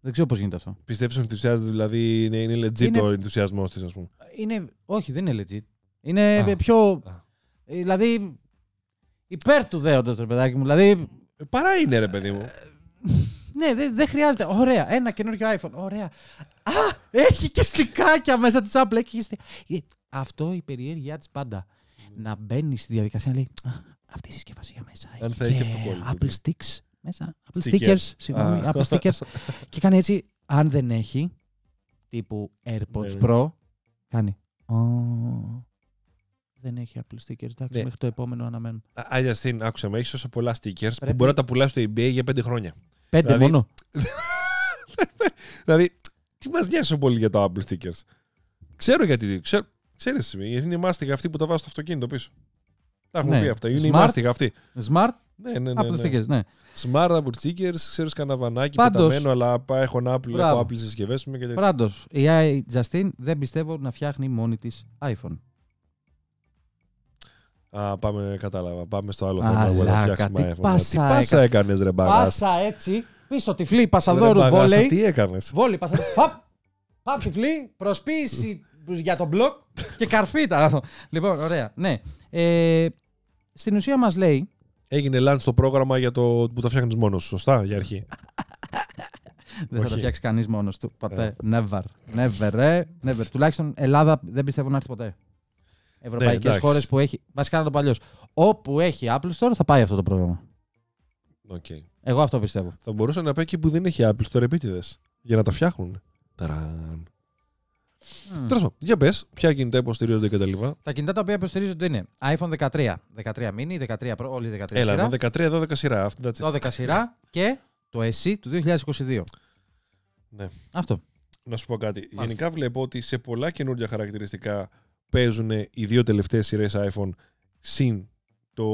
Δεν ξέρω πώς γίνεται αυτό. Πιστεύεις ότι ενθουσιάζεται, δηλαδή είναι, είναι legit ο ενθουσιασμός της, ας πούμε. Είναι... Όχι, δεν είναι legit. Είναι πιο. Α. Ε, δηλαδή. Υπέρ του δέοντος, ρε παιδάκι μου. Δηλαδή... Ε, παρά είναι, ρε παιδί μου. Ναι, δεν δε χρειάζεται. Ωραία, ένα καινούριο iPhone. Ωραία. Α, έχει και στικάκια μέσα της Apple. Έχει στι... Ε, αυτό η περιέργειά της πάντα. Να μπαίνεις στη διαδικασία να λέει Α, αυτή η συσκευασία μέσα. Έχει θα και Apple ναι. Sticks μέσα. Apple Stickers. Συγγνώμη, Apple Stickers. και κάνει έτσι, αν δεν έχει, τύπου AirPods ναι. Pro, κάνει. Oh. Δεν έχει Apple stickers. Εντάξει, ναι. μέχρι το επόμενο αναμένουμε. Άγια στην, άκουσα με, έχεις τόσα πολλά stickers που μπορεί να τα πουλά στο eBay για πέντε χρόνια. Πέντε δηλαδή... μόνο. δηλαδή, τι μας νοιάζει πολύ για τα Apple stickers. Ξέρω γιατί. Ξέρω, ξέρεις, είναι η μάστιγα αυτή που τα βάζω στο αυτοκίνητο πίσω. Τα έχουμε ναι. πει αυτά. Είναι Smart, η μάστιγα αυτή. Smart. Ναι, ναι, ναι. Apple ναι. stickers, ναι. Smart Apple stickers, ξέρεις καναβανάκι Πάντως, πεταμένο, αλλά έχω ένα Apple, έχω Apple συσκευέ. Πάντως, η Justin δεν πιστεύω να φτιάχνει μόνη της iPhone. Α, πάμε, κατάλαβα. Πάμε στο άλλο θέμα. Να φτιάξουμε τι πάσα, τι πάσα έκανες, ρε Πάσα έτσι. Πίσω τυφλή, πασαδόρου, βόλεϊ. Τι έκανες. Βόλεϊ, πασαδόρου. Φαπ. Φαπ τυφλή, προσποίηση για τον μπλοκ και καρφίτα. Λοιπόν, ωραία. Ναι. Ε, στην ουσία μας λέει. Έγινε lunch το πρόγραμμα για το που τα φτιάχνεις μόνος σου, σωστά, για αρχή. δεν θα τα φτιάξει κανείς μόνος του. Ποτέ. Ε. Never. Ε. Never. Τουλάχιστον Ελλάδα δεν πιστεύω να έρθει ποτέ. Ευρωπαϊκές ναι, χώρες που έχει. Βασικά να το παλιώ. Όπου έχει Apple Store θα πάει αυτό το πρόγραμμα. Okay. Εγώ αυτό πιστεύω. Θα μπορούσε να πάει εκεί που δεν έχει Apple Store επίτηδες. Για να τα φτιάχνουν. Ταραν. Mm. για πες, ποια κινητά υποστηρίζονται και Τα, τα κινητά τα οποία υποστηρίζονται είναι iPhone 13, 13 mini, 13 Pro, όλοι 13 Έλα, σειρά. 13, ναι, 12 σειρά. 12 σειρά και το SE του 2022. Ναι. Αυτό. Να σου πω κάτι. Γενικά βλέπω ότι σε πολλά καινούργια χαρακτηριστικά παίζουν οι δύο τελευταίες σειρές iPhone συν το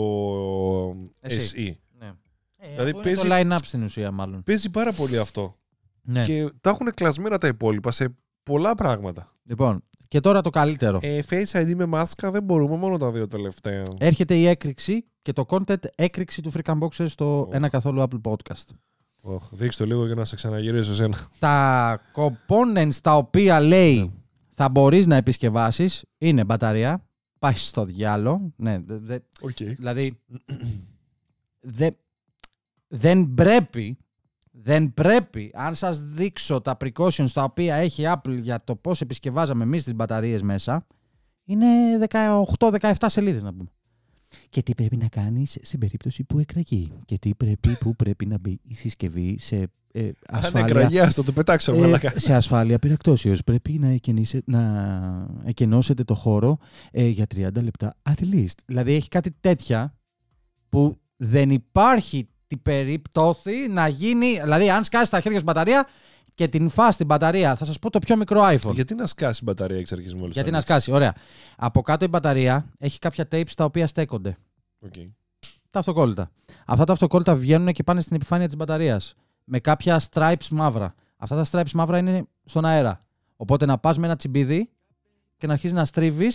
ε, SE. Ναι. Ε, δηλαδή παίζει, το line-up στην ουσία μάλλον. Παίζει πάρα πολύ αυτό. Ναι. Και τα έχουν κλασμένα τα υπόλοιπα σε πολλά πράγματα. Λοιπόν, και τώρα το καλύτερο. Ε, face ID με μάσκα δεν μπορούμε μόνο τα δύο τελευταία. Έρχεται η έκρηξη και το content έκρηξη του Freak Boxer στο ένα καθόλου Apple Podcast. Oh, δείξτε το λίγο για να σε ξαναγυρίσω Τα components τα οποία λέει ναι θα μπορείς να επισκευάσεις. Είναι μπαταρία. Πάει στο διάλο. Ναι, δε, δε, Δηλαδή. δεν πρέπει. Δεν πρέπει, αν σας δείξω τα precautions τα οποία έχει Apple για το πώς επισκευάζαμε εμείς τις μπαταρίες μέσα, είναι 18-17 σελίδες να πούμε. Και τι πρέπει να κάνεις στην περίπτωση που εκραγεί και τι πρέπει που πρέπει να μπει η συσκευή σε ε, ασφάλεια. Αν στο το πετάξω ε, Σε ασφάλεια πυρακτώσεω. Πρέπει να, εκενήσε, να εκενώσετε το χώρο ε, για 30 λεπτά at least. Δηλαδή έχει κάτι τέτοια που δεν υπάρχει την περίπτωση να γίνει. Δηλαδή, αν σκάσει τα χέρια σου μπαταρία και την φά την μπαταρία, θα σας πω το πιο μικρό iPhone. Γιατί να σκάσει η μπαταρία εξ αρχής μόλις. Γιατί να σκάσει, ωραία. Από κάτω η μπαταρία έχει κάποια tapes τα οποία στέκονται. Okay. Τα αυτοκόλλητα. Αυτά τα αυτοκόλλητα βγαίνουν και πάνε στην επιφάνεια της μπαταρίας με κάποια stripes μαύρα. Αυτά τα stripes μαύρα είναι στον αέρα. Οπότε να πας με ένα τσιμπίδι και να αρχίζει να στρίβεις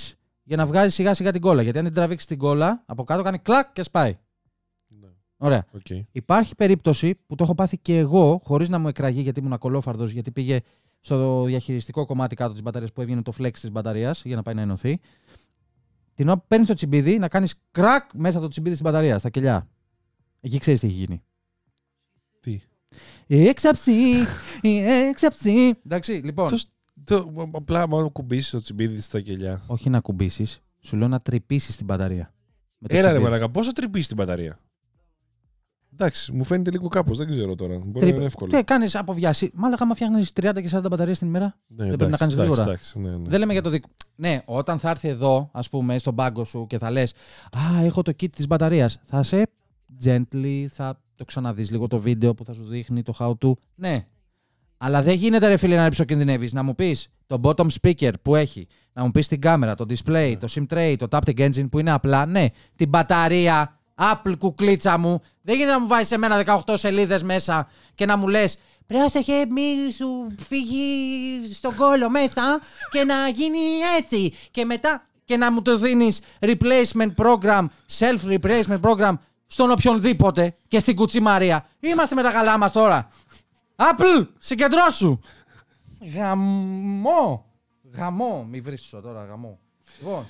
για να βγάζεις σιγά σιγά την κόλλα. Γιατί αν δεν τραβήξεις την κόλλα, από κάτω κάνει κλακ και σπάει. Ναι. Ωραία. Okay. Υπάρχει περίπτωση που το έχω πάθει και εγώ, χωρίς να μου εκραγεί γιατί ήμουν ακολόφαρδος, γιατί πήγε στο διαχειριστικό κομμάτι κάτω της μπαταρίας που έβγαινε το flex της μπαταρίας για να πάει να ενωθεί. Την ώρα παίρνεις το τσιμπίδι, να κάνεις κρακ μέσα το τσιμπίδι της μπαταρίας, στα κελιά. Εκεί ξέρεις τι έχει γίνει. Τι έξαψη, έξαψη. Εντάξει, λοιπόν. Το, απλά μόνο κουμπίσεις το τσιμπίδι στα κελιά. Όχι να κουμπίσεις, σου λέω να τρυπήσεις την μπαταρία. Με Έλα ρε μαλακά, πόσο τρυπήσεις την μπαταρία. Εντάξει, μου φαίνεται λίγο κάπως, δεν ξέρω τώρα. Μπορεί να είναι εύκολο. Τι κάνεις από βιάση. Μάλλον άμα φτιάχνεις 30 και 40 μπαταρίες την ημέρα, ναι, δεν εντάξει, πρέπει να κάνεις γρήγορα. ναι, ναι, δεν λέμε για το δικό. Ναι, όταν θα έρθει εδώ, ας πούμε, στον πάγκο σου και θα λες Α, έχω το kit της μπαταρίας. Θα σε gently, θα το ξαναδείς λίγο το βίντεο που θα σου δείχνει το how to. Ναι. Αλλά δεν γίνεται ρε φίλε να ψοκινδυνεύει. Να μου πεις το bottom speaker που έχει, να μου πεις την κάμερα, το display, ναι. το sim tray, το taptic engine που είναι απλά, ναι, την μπαταρία, Apple κουκλίτσα μου. Δεν γίνεται να μου βάζεις εμένα 18 σελίδες μέσα και να μου λες Πρόσεχε, μη σου φύγει στον κόλλο μέσα και να γίνει έτσι. Και μετά και να μου το δινεις replacement program, self-replacement program στον οποιονδήποτε και στην Μαρία Είμαστε με τα καλά μας τώρα. Apple, συγκεντρώσου. Γαμό. Γαμό. Μη βρίσκω τώρα, γαμό. Λοιπόν,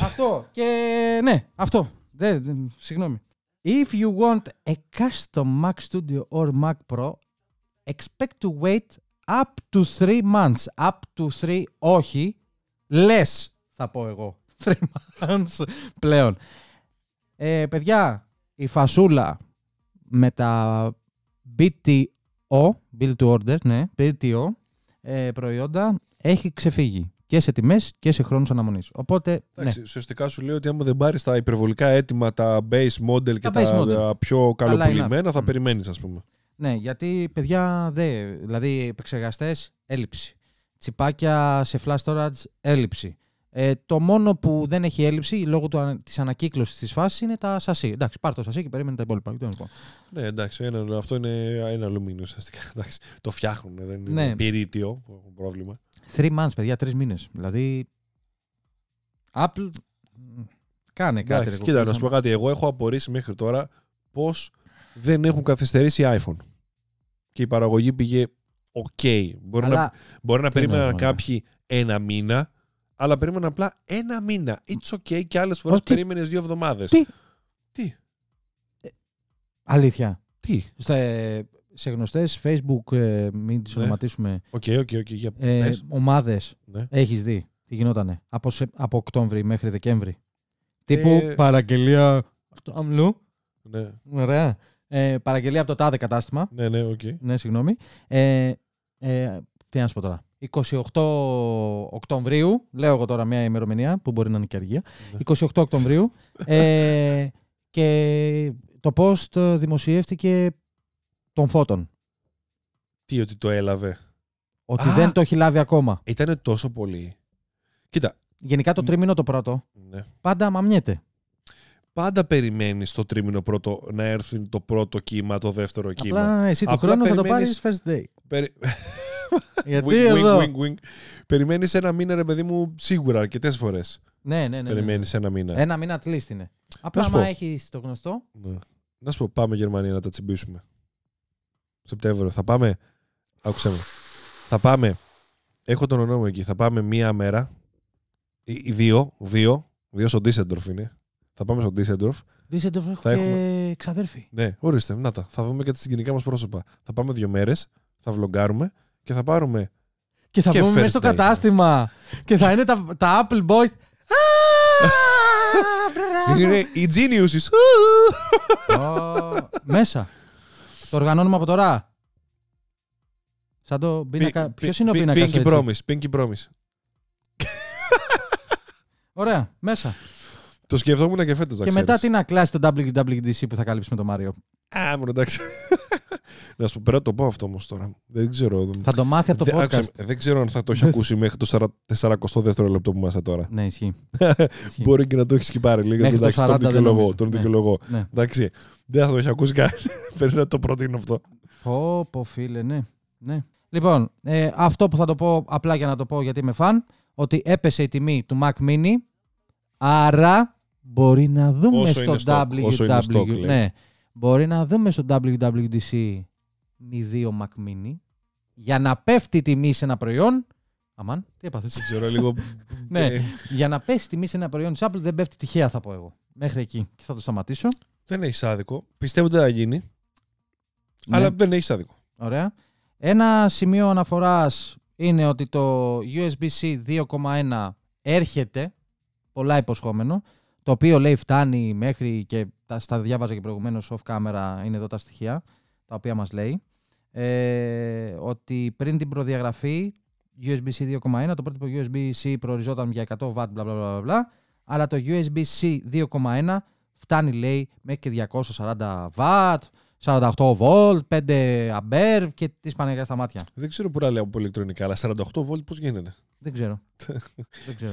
αυτό και ναι, αυτό. Δε, συγγνώμη. If you want a custom Mac Studio or Mac Pro, expect to wait up to 3 months. Up to three. όχι. Less θα πω εγώ. 3 months πλέον. Ε, παιδιά, η φασούλα με τα BTO, Build to Order, ναι, BTO ε, προϊόντα έχει ξεφύγει και σε τιμές και σε χρόνους αναμονής. Οπότε. Εντάξει, ναι. Σωστικά σου λέει ότι άμα δεν πάρεις τα υπερβολικά έτοιμα, τα base model και τα, πιο καλοπουλημένα, θα περιμένεις, ας πούμε. Ναι, γιατί παιδιά δε. Δηλαδή, επεξεργαστές έλλειψη. Τσιπάκια σε flash storage έλλειψη. Ε, το μόνο που δεν έχει έλλειψη λόγω της ανακύκλωσης της φάσης είναι τα σασί. Εντάξει, πάρ το σασί και περίμενε τα υπόλοιπα. Ναι, εντάξει, ένα, αυτό είναι ένα αλουμίνιο ουσιαστικά. Εντάξει, το φτιάχνουν, δεν είναι ναι. πυρίτιο που έχουν πρόβλημα. Three months, παιδιά, τρεις μήνες. Δηλαδή. Apple. Κάνε κάτι. Εντάξει, κοίτα, να σου πω κάτι. Εγώ έχω απορρίσει μέχρι τώρα πώς δεν έχουν καθυστερήσει iPhone. Και η παραγωγή πήγε OK. Μπορεί να, μπορεί να περίμεναν κάποιοι ένα μήνα αλλά περίμενα απλά ένα μήνα. It's ok και άλλες φορές περίμενες δύο εβδομάδες. Τι. Τι. Ε, αλήθεια. Τι. Στα, σε γνωστές Facebook, ε, μην τις ναι. ονοματίσουμε. Οκ, οκ, οκ. Ε, Ομάδες. Ναι. Έχεις δει τι γινότανε από, σε, από Οκτώβρη μέχρι Δεκέμβρη. Τύπου ε... παραγγελία. Αμλού. Ναι. Ωραία. Ε, παραγγελία από το τάδε κατάστημα. Ναι, ναι, οκ. Okay. Ναι, συγγνώμη. Ε, ε, τι να σου πω τώρα. 28 Οκτωβρίου, λέω εγώ τώρα μια ημερομηνία που μπορεί να είναι και αργία, 28 ναι. Οκτωβρίου ε, και το post δημοσιεύτηκε των φώτων. Τι ότι το έλαβε. Ότι δεν το έχει λάβει ακόμα. Ήταν τόσο πολύ. Κοίτα. Γενικά το τρίμηνο το πρώτο. Ναι. Πάντα μαμιέται. Πάντα περιμένεις το τρίμηνο πρώτο να έρθει το πρώτο κύμα, το δεύτερο κύμα. Απλά εσύ το χρόνο θα το πάρεις first day. Περι... Γιατί wing, εδώ. Wing, wing, Περιμένεις ένα μήνα, ρε παιδί μου, σίγουρα αρκετές φορές. Ναι, ναι, ναι. ναι. ναι. Περιμένεις ένα μήνα. Ένα μήνα at least είναι. Απλά άμα έχεις το γνωστό. Ναι. Να σου πω, πάμε Γερμανία να τα τσιμπήσουμε. Σεπτέμβριο. Θα πάμε. Άκουσε με. Θα πάμε. Έχω τον ονόμο εκεί. Θα πάμε μία μέρα. Ή, δύο. Δύο. Δύο στο Ντίσεντορφ είναι. Θα πάμε στο Ντίσεντορφ. Ντίσεντορφ έχω και έχουμε... ξαδέρφη. Ναι, ορίστε. Να τα. Θα δούμε και τα συγγενικά μας πρόσωπα. Θα πάμε δύο μέρες. Θα βλογκάρουμε και θα πάρουμε. Και θα πούμε μέσα στο κατάστημα και θα είναι τα, τα Apple Boys. Είναι οι Geniuses. Μέσα. Το οργανώνουμε από τώρα. Σαν το πίνακα. Ποιος είναι ο πίνακα. Pinky Promise. Pinky Promise. Ωραία. Μέσα. Το σκεφτόμουν και φέτος. Και μετά τι να κλάσει το WWDC που θα καλύψει με τον Μάριο. Α, μου εντάξει. Να σου πω, πρέπει να το πω αυτό όμως τώρα. Δεν ξέρω. Θα το μάθει από το podcast. Ε, δεν ξέρω αν θα το έχει ακούσει μέχρι το 42ο λεπτό που είμαστε τώρα. Ναι, ισχύει. Μπορεί και να το έχει σκυπάρει λίγο. Εντάξει, τον δικαιολογώ. Ναι. Ναι. Εντάξει, δεν θα το έχει ακούσει καν. Πρέπει να το προτείνω αυτό. Πω, πω, φίλε, ναι. ναι. Λοιπόν, ε, αυτό που θα το πω απλά για να το πω γιατί είμαι φαν, ότι έπεσε η τιμή του Mac Mini, άρα μπορεί να δούμε όσο στο, ναι, μπορεί να δούμε στο WWDC 2 Mac Mini για να πέφτει η τιμή σε ένα προϊόν. Αμάν, τι έπαθες. Δεν ξέρω λίγο. ναι, για να πέσει η τιμή σε ένα προϊόν της Apple δεν πέφτει τυχαία, θα πω εγώ. Μέχρι εκεί και θα το σταματήσω. Δεν έχει άδικο. Πιστεύω ότι δεν θα γίνει. Ναι. Αλλά δεν έχει άδικο. Ωραία. Ένα σημείο αναφοράς είναι ότι το USB-C 2,1 έρχεται. Πολλά υποσχόμενο. Το οποίο λέει φτάνει μέχρι και τα, στα διάβαζα και προηγουμένως off camera είναι εδώ τα στοιχεία τα οποία μας λέει ε, ότι πριν την προδιαγραφή USB-C 2.1, το πρώτο usb USB-C προοριζόταν για 100W, bla, bla, bla, αλλά το USB-C 2.1 φτάνει λέει μέχρι και 240W, 48 V, 5 A και τις για στα μάτια. Δεν ξέρω που λέω από ηλεκτρονικά, αλλά 48 V πώς γίνεται. Δεν ξέρω. δεν ξέρω.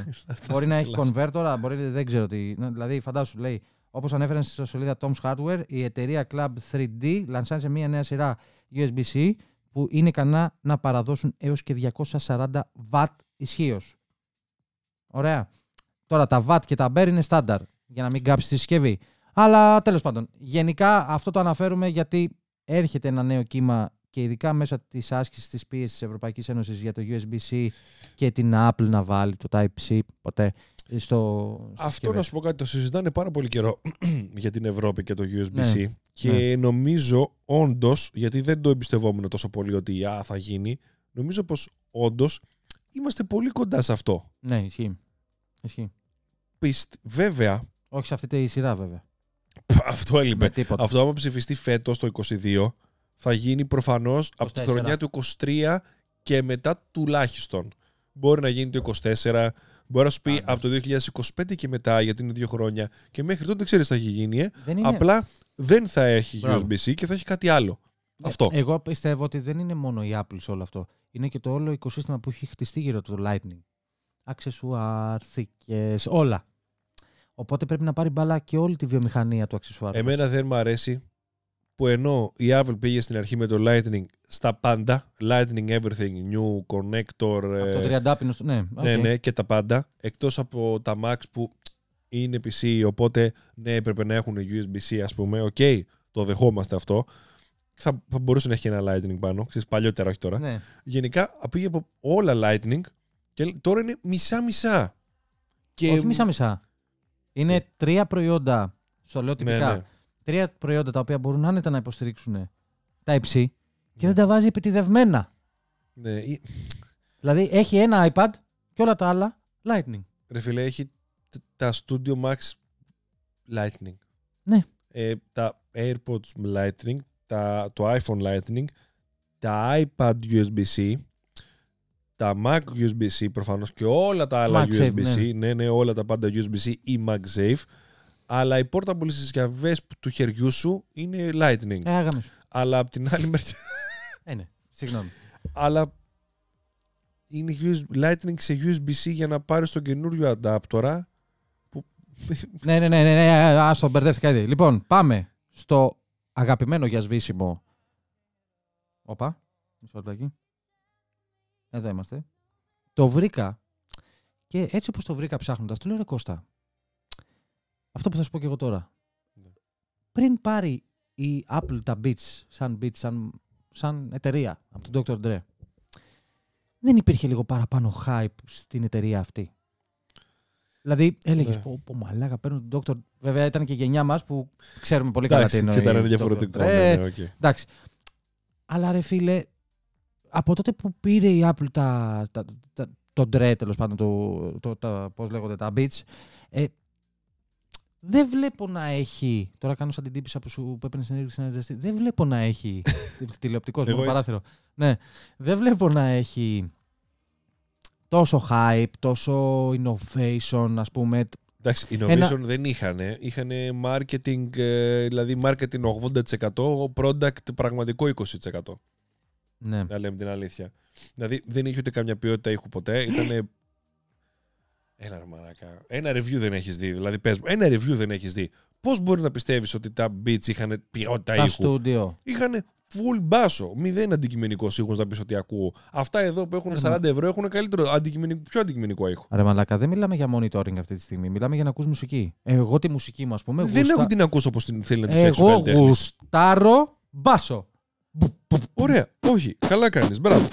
μπορεί να έχει κονβέρτορα, μπορεί δεν ξέρω τι. Δηλαδή, φαντάσου λέει Όπως ανέφεραν στη σελίδα Tom's Hardware, η εταιρεία Club 3D σε μια νέα σειρά USB-C που είναι ικανά να παραδώσουν έως και 240 W ισχύως. Ωραία. Τώρα τα Watt και τα μπέρ είναι στάνταρ για να μην κάψεις τη συσκευή. Αλλά τέλος πάντων, γενικά αυτό το αναφέρουμε γιατί έρχεται ένα νέο κύμα και ειδικά μέσα της άσκησης της πίεσης της Ευρωπαϊκής Ένωσης για το USB-C και την Apple να βάλει το Type-C ποτέ στο... Αυτό να σου πω κάτι, το συζητάνε πάρα πολύ καιρό για την Ευρώπη και το USB-C ναι, και ναι. νομίζω όντως, γιατί δεν το εμπιστευόμουν τόσο πολύ ότι α, θα γίνει, νομίζω πως όντως, είμαστε πολύ κοντά σε αυτό. Ναι, ισχύει. ισχύει. Πιστ, βέβαια. Όχι σε αυτή τη σειρά βέβαια. Αυτό έλειπε. Αυτό άμα ψηφιστεί φέτος το 22 θα γίνει προφανώς από τη χρονιά του 23 και μετά τουλάχιστον. Μπορεί να γίνει το 24, μπορεί να σου πει από το 2025 και μετά, γιατί είναι δύο χρόνια. Και μέχρι τότε δεν ξέρεις τι θα έχει γίνει. Ε. Δεν είναι... Απλά δεν θα έχει USB-C και θα έχει κάτι άλλο. Ε, αυτό. Εγώ πιστεύω ότι δεν είναι μόνο η Apple σε όλο αυτό. Είναι και το όλο οικοσύστημα που έχει χτιστεί γύρω του το Lightning. Αξεσουάρ, θήκε, όλα. Οπότε πρέπει να πάρει μπαλά και όλη τη βιομηχανία του αξεσουάρ. Εμένα δεν μου αρέσει που ενώ η Apple πήγε στην αρχή με το Lightning στα πάντα, Lightning Everything, New Connector. Από ε, το 30 πινος, ναι. Okay. Ναι, ναι, και τα πάντα. Εκτός από τα Macs που είναι PC, οπότε ναι, έπρεπε να έχουν USB-C, ας πούμε. Οκ, okay, το δεχόμαστε αυτό. Θα, μπορούσε να έχει και ένα Lightning πάνω, ξέρεις, παλιότερα, όχι τώρα. Ναι. Γενικά, πήγε από όλα Lightning και τώρα είναι μισά-μισά. Και... Όχι μισά-μισά. Είναι ε. τρία προϊόντα, στο λέω ναι, τυπικά. Ναι τρία προϊόντα τα οποία μπορούν άνετα να υποστηρίξουν τα υψί και ναι. δεν τα βάζει επιτιδευμένα. Ναι. Δηλαδή έχει ένα iPad και όλα τα άλλα Lightning. Ρε φίλε, έχει τα Studio Max Lightning. Ναι. Ε, τα AirPods Lightning, τα, το iPhone Lightning, τα iPad USB-C, τα Mac USB-C προφανώς και όλα τα άλλα USB-C, ναι. ναι. ναι, όλα τα πάντα USB-C ή MagSafe. Αλλά η οι portable συσκευέ του χεριού σου είναι Lightning. Ε, Αλλά από την άλλη μεριά. Ε, ναι, συγγνώμη. Αλλά είναι Lightning σε USB-C για να πάρεις τον καινούριο adapter. ναι, ναι, ναι, ναι, ναι, α τον μπερδεύτηκα ήδη. Λοιπόν, πάμε στο αγαπημένο για σβήσιμο. Όπα, μισό λεπτάκι. Εδώ είμαστε. Το βρήκα και έτσι όπως το βρήκα ψάχνοντας, του λέω ρε Κώστα, αυτό που θα σου πω και εγώ τώρα. Ναι. Πριν πάρει η Apple τα Beats, σαν Beats, σαν, σαν εταιρεία από τον Dr. Dre, δεν υπήρχε λίγο παραπάνω hype στην εταιρεία αυτή. Δηλαδή, έλεγες ναι. πω, πω μαλάκα, παίρνουν τον Dr. Βέβαια, ήταν και η γενιά μας που ξέρουμε πολύ καλά τι εννοεί. Και ήταν διαφορετικό. Ναι, ναι, okay. Ε, εντάξει. Αλλά ρε φίλε, από τότε που πήρε η Apple τα, τα, τα, το Dre, τέλος πάντων, το, το, πώς λέγονται, τα Beats, ε, δεν βλέπω να έχει. Τώρα κάνω σαν την τύπησα που, σου, έπαιρνε συνέντευξη να ζεστή. Δεν βλέπω να έχει. Τηλεοπτικό, μόνο παράθυρο. Ναι. Δεν βλέπω να έχει τόσο hype, τόσο innovation, ας πούμε. Εντάξει, innovation δεν είχαν. Είχαν marketing, ε, δηλαδή marketing 80%, product πραγματικό 20%. Ναι. Να λέμε την αλήθεια. Δηλαδή δεν είχε ούτε καμιά ποιότητα ήχου ποτέ. Ήταν ένα ρε Ένα review δεν έχεις δει. Δηλαδή, πες μου, ένα review δεν έχεις δει. Πώς μπορείς να πιστεύεις ότι τα beats είχαν ποιότητα τα ήχου. Είχαν full μπάσο. Μηδέν αντικειμενικό ήχο να πεις ότι ακούω. Αυτά εδώ που έχουν 40 ευρώ έχουν καλύτερο, αντικειμενικό, πιο αντικειμενικό ήχο. Ρε Μαλάκα, δεν μιλάμε για monitoring αυτή τη στιγμή. Μιλάμε για να ακούς μουσική. Εγώ τη μουσική μου, ας πούμε. Δεν γουστα... έχω την ακούσω όπως την θέλει να τη φτιάξεις. Εγώ γουστάρω μπάσο. Ωραία, όχι. Καλά κάνεις. Μπράβο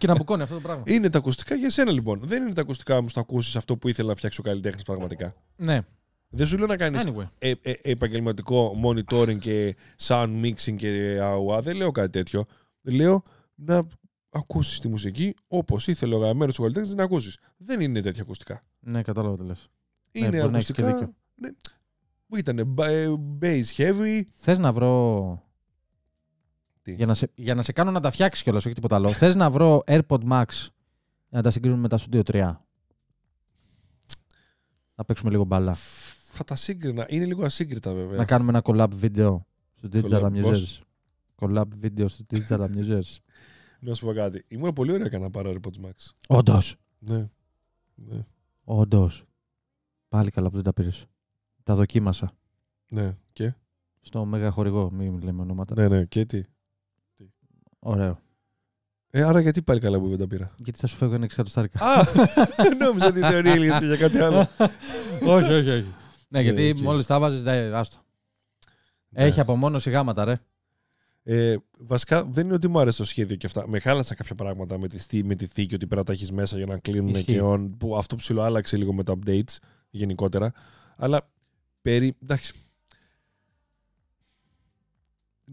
και να μπουκώνει αυτό το πράγμα. Είναι τα ακουστικά για σένα λοιπόν. Δεν είναι τα ακουστικά μου το ακούσεις αυτό που ήθελα να φτιάξει ο καλλιτέχνης πραγματικά. Ναι. Δεν σου λέω να κάνεις anyway. Ε, ε, επαγγελματικό monitoring και sound mixing και αουά. Δεν λέω κάτι τέτοιο. Λέω να ακούσεις τη μουσική όπως ήθελε ο γαμμένο του καλλιτέχνης να ακούσεις. Δεν είναι τέτοια ακουστικά. Ναι, κατάλαβα τι λες. Ναι, είναι ναι, ακουστικά. Να ναι. Ήταν ε, bass heavy. Θες να βρω τι? Για, να σε, για να σε κάνω να τα φτιάξεις κιόλας, όχι τίποτα άλλο. Θες να βρω AirPod Max να τα συγκρίνουμε με τα Studio 3. Να παίξουμε λίγο μπαλά. Θα τα σύγκρινα. Είναι λίγο ασύγκριτα βέβαια. Να κάνουμε ένα collab βίντεο στο Digital Amusers. Collab βίντεο στο Digital Amusers. Να σου πω κάτι. Ήμουν πολύ ωραία να πάρω AirPod Max. Όντως. Ναι. ναι. Όντως. Πάλι καλά που δεν τα πήρες. Τα δοκίμασα. Ναι. Και. Στο μέγα χορηγό, μην λέμε ονόματα. Ναι, ναι. Και τι. Ωραίο. Ε, άρα γιατί πάλι καλά που δεν τα πήρα. Γιατί θα σου φεύγω ένα 6 νόμιζα ότι δεν για κάτι άλλο. όχι, όχι, όχι. Ναι, ε, γιατί μόλις τα βάζεις, δεν άστο. Ναι. Έχει απομόνωση γάματα, ρε. Ε, βασικά δεν είναι ότι μου άρεσε το σχέδιο και αυτά. Με χάλασαν κάποια πράγματα με τη, με τη θήκη ότι πέρα τα έχεις μέσα για να κλείνουν Ισχύει. και on, που αυτό ψηλό άλλαξε λίγο με τα updates γενικότερα. Αλλά περί. εντάξει.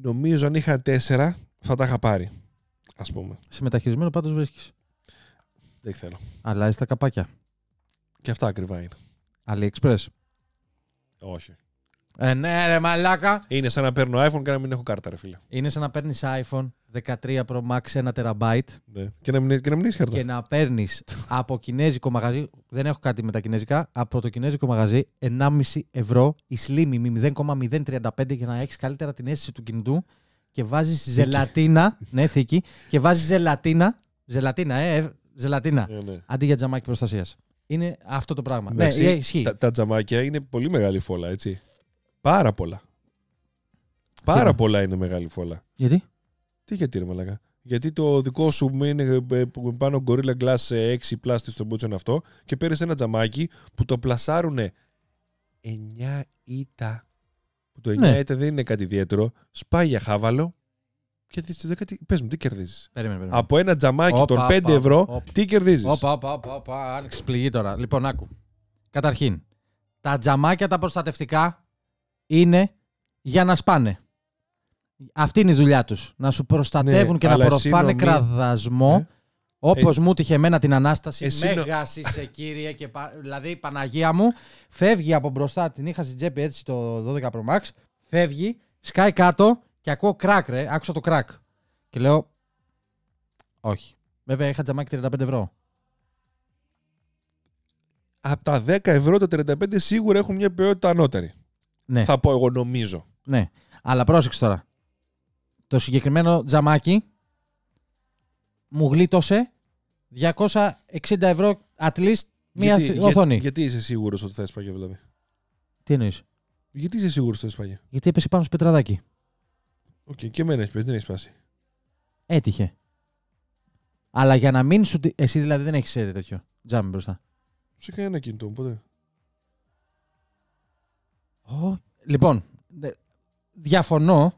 Νομίζω αν είχα τέσσερα θα τα είχα πάρει. Ας πούμε. Σε μεταχειρισμένο πάντως βρίσκεις. Δεν θέλω. Αλλάζει τα καπάκια. Και αυτά ακριβά είναι. AliExpress. Όχι. Ε, ναι, ρε μαλάκα. Είναι σαν να παίρνω iPhone και να μην έχω κάρτα, ρε φίλε. Είναι σαν να παίρνεις iPhone 13 Pro Max 1 TB. Ναι. Και να μην, έχει Και να παίρνεις από κινέζικο μαγαζί. Δεν έχω κάτι με τα κινέζικα. Από το κινέζικο μαγαζί 1,5 ευρώ η slim 0,035 για να έχεις καλύτερα την αίσθηση του κινητού και βάζεις ζελατίνα. ναι, θήκη. Και βάζεις ζελατίνα. Ζελατίνα, ε, ε, ζελατίνα. Ε, ναι. Αντί για τζαμάκι προστασίας. Είναι αυτό το πράγμα. Ναι, ε, ισχύει. Τα, τζαμάκια είναι πολύ μεγάλη φόλα, έτσι. Πάρα πολλά. Πάρα πολλά είναι μεγάλη φόλα. Γιατί? Τι γιατί, ρε Μαλακά. Γιατί το δικό σου είναι ε, πάνω Gorilla Glass 6 πλάστη στον μπούτσον αυτό και παίρνει ένα τζαμάκι που το πλασάρουνε 9 ήττα που το 9 ναι. δεν είναι κάτι ιδιαίτερο, σπάει για χάβαλο και στο 10 πες μου, τι κερδίζεις. Από ένα τζαμάκι των 5 οπα, ευρώ, οπα, τι κερδίζεις. Όπα, όπα, όπα, άνοιξε πληγή τώρα. Λοιπόν, άκου. Καταρχήν, τα τζαμάκια τα προστατευτικά είναι για να σπάνε. Αυτή είναι η δουλειά τους. Να σου προστατεύουν ναι, και να προφάνε κραδασμό ναι. Όπως ε... μου τύχε εμένα την ανάσταση, Εσύ... είσαι κύριε και πα... δηλαδή η Παναγία μου φεύγει από μπροστά, την είχα στην τσέπη έτσι το 12 Pro Max, φεύγει, σκάει κάτω και ακούω κράκ ρε, άκουσα το κράκ. Και λέω, όχι. Βέβαια είχα τζαμάκι 35 ευρώ. Από τα 10 ευρώ τα 35 σίγουρα έχουν μια ποιότητα ανώτερη. Ναι. Θα πω εγώ νομίζω. Ναι. Αλλά πρόσεξε τώρα. Το συγκεκριμένο τζαμάκι μου γλίτωσε 260 ευρώ at least μία γιατί, οθόνη. γιατί είσαι σίγουρος ότι θα έσπαγε, δηλαδή. Τι εννοείς. Γιατί είσαι σίγουρος ότι θα έσπαγε. Γιατί έπεσε πάνω στο πετραδάκι. Οκ, και εμένα έχεις πέσει, δεν έχει σπάσει. Έτυχε. Αλλά για να μην σου. Εσύ δηλαδή δεν έχεις ε, τέτοιο τζάμι μπροστά. Σε κανένα κινητό ποτέ. Λοιπόν, διαφωνώ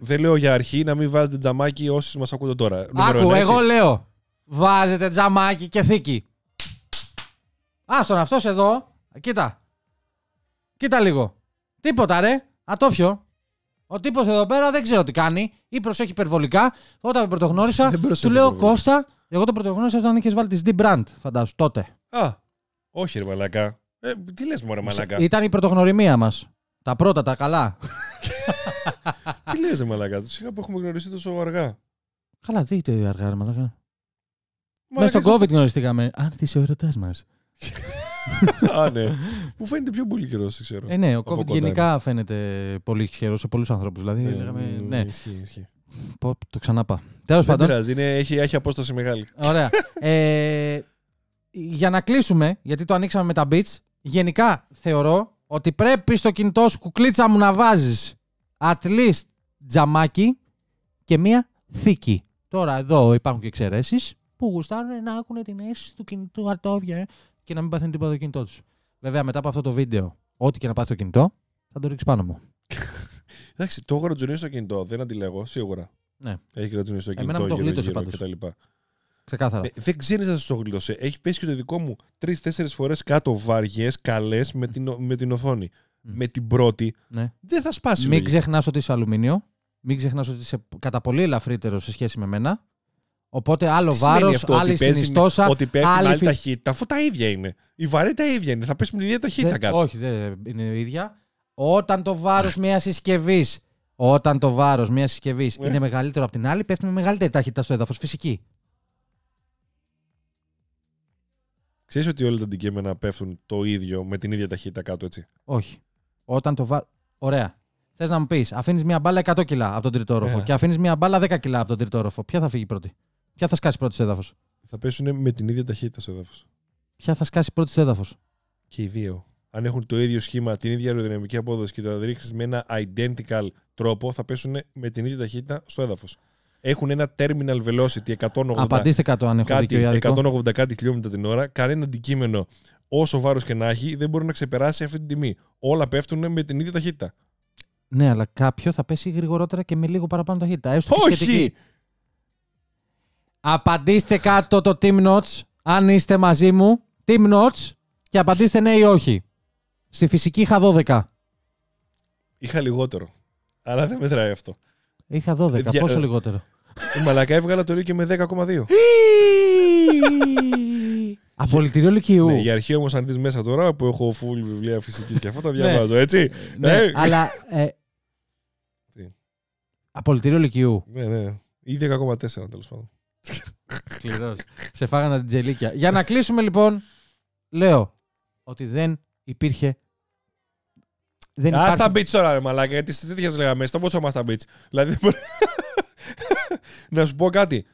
δεν λέω για αρχή να μην βάζετε τζαμάκι όσοι μας ακούτε τώρα. Άκου, εγώ λέω. Βάζετε τζαμάκι και θήκη. Άστον αυτός εδώ. Κοίτα. Κοίτα λίγο. Τίποτα ρε. Ατόφιο. Ο τύπος εδώ πέρα δεν ξέρω τι κάνει ή προσέχει υπερβολικά. Όταν με πρωτογνώρισα, του λέω Κώστα, εγώ το πρωτογνώρισα όταν είχες βάλει τη D Brand, φαντάζομαι τότε. Α, όχι, ρε Μαλακά. Ε, τι λες, Μωρέ Μαλακά. Ήταν η πρωτογνωριμία μας. Τα πρώτα, τα καλά. Τι γνωριστήκαμε. Αν θέλει ο ερωτή μαλακά, τους είχα που έχουμε γνωριστεί τόσο αργά. Καλά, τι το αργά, ρε μαλακά. Μέσα στο COVID γνωριστήκαμε. Αν ο ερωτάς μας Α, ναι. Μου φαίνεται πιο πολύ καιρός, ξέρω. Ε, ναι, ο COVID γενικά φαίνεται πολύ καιρός σε πολλούς ανθρώπους. Δηλαδή, ε, λέγαμε, ναι. το ξαναπά. Τέλος πάντων. Πειράζει, έχει, απόσταση μεγάλη. Ωραία. Ε, για να κλείσουμε, γιατί το ανοίξαμε με τα beats, γενικά θεωρώ ότι πρέπει στο κινητό σου κουκλίτσα μου να βάζεις at least τζαμάκι και μία θήκη. Τώρα εδώ υπάρχουν και εξαιρέσεις που γουστάρουν να έχουν την αίσθηση του κινητού αρτόβια ε, και να μην παθαίνει τίποτα το κινητό τους. Βέβαια, μετά από αυτό το βίντεο, ό,τι και να πάθει το κινητό, θα το ρίξεις πάνω μου. Εντάξει, το έχω ρατζουνίσει στο κινητό, δεν αντιλέγω, σίγουρα. Ναι. Έχει ρατζουνίσει στο κινητό Εμένα με το γύρω, γλίτωσε, Ξεκάθαρα. Ε, δεν ξέρεις να σας το γλίτωσε. Έχει πέσει και το δικό μου τρει-τέσσερι φορές κάτω βαριές, καλές με, την, με την οθόνη. Mm. Με την πρώτη. Ναι. Δεν θα σπάσει. Μην ξεχνάς ότι είσαι αλουμίνιο. Μην ξεχνάς ότι είσαι κατά πολύ ελαφρύτερο σε σχέση με μένα. Οπότε άλλο βάρο, άλλη συνιστόσα. Ότι πέφτει άλλη με ταχύτητα, αφού τα ίδια είναι. Η βαρύτητα ίδια είναι. Θα πέσει με την ίδια ταχύτητα δεν, κάτω. Όχι, δεν είναι ίδια. Όταν το βάρος μιας συσκευής. Όταν το βάρος μιας συσκευής ε. είναι μεγαλύτερο από την άλλη, πέφτει με μεγαλύτερη ταχύτητα στο έδαφος. Φυσική. Ξέρεις ότι όλα τα αντικείμενα πέφτουν το ίδιο, με την ίδια ταχύτητα κάτω, έτσι. Όχι. Όταν το βα... Ωραία. Θες να μου πεις, αφήνεις μια μπάλα 100 κιλά από τον τρίτο yeah. Ε. και αφήνεις μια μπάλα 10 κιλά από τον τρίτο όροφο Ποια θα φύγει πρώτη. Ποια θα σκάσει πρώτη στο έδαφος. Θα πέσουν με την ίδια ταχύτητα στο έδαφος. Ποια θα σκάσει πρώτη στο έδαφος. Και οι δύο. Αν έχουν το ίδιο σχήμα, την ίδια αεροδυναμική απόδοση και το ρίξει με ένα identical τρόπο, θα πέσουν με την ίδια ταχύτητα στο έδαφος έχουν ένα terminal velocity 180, Απαντήστε κάτω αν έχω κάτι, 180 κάτι χιλιόμετρα την ώρα. Κανένα αντικείμενο, όσο βάρος και να έχει, δεν μπορεί να ξεπεράσει αυτή την τιμή. Όλα πέφτουν με την ίδια ταχύτητα. Ναι, αλλά κάποιο θα πέσει γρηγορότερα και με λίγο παραπάνω ταχύτητα. Έστω Όχι! Σχετική. Απαντήστε κάτω το Team Notes, αν είστε μαζί μου. Team Notes και απαντήστε ναι ή όχι. Στη φυσική είχα 12. Είχα λιγότερο. Αλλά δεν μετράει αυτό. Είχα 12. Ε, δια... Πόσο ε, λιγότερο. Η ε, μαλακά έβγαλα το Λύκειο με 10,2. Απολυτήριο Λυκειού. Ναι, για αρχή όμως, αν δεις μέσα τώρα που έχω φουλ βιβλία φυσικής και αυτό τα ναι. διαβάζω, έτσι. Ναι, ναι. αλλά. Ε, απολυτήριο Λυκειού. Ναι, ναι. Ή 10,4 τέλος πάντων. Σκληρός. Σε φάγανα την τζελίκια. Για να κλείσουμε λοιπόν, λέω ότι δεν υπήρχε δεν Ας τα μπιτ τώρα, ρε μαλάκα, γιατί στις τέτοιες λέγαμε. Στο πότσο μας τα μπιτ. Δηλαδή. να σου πω κάτι.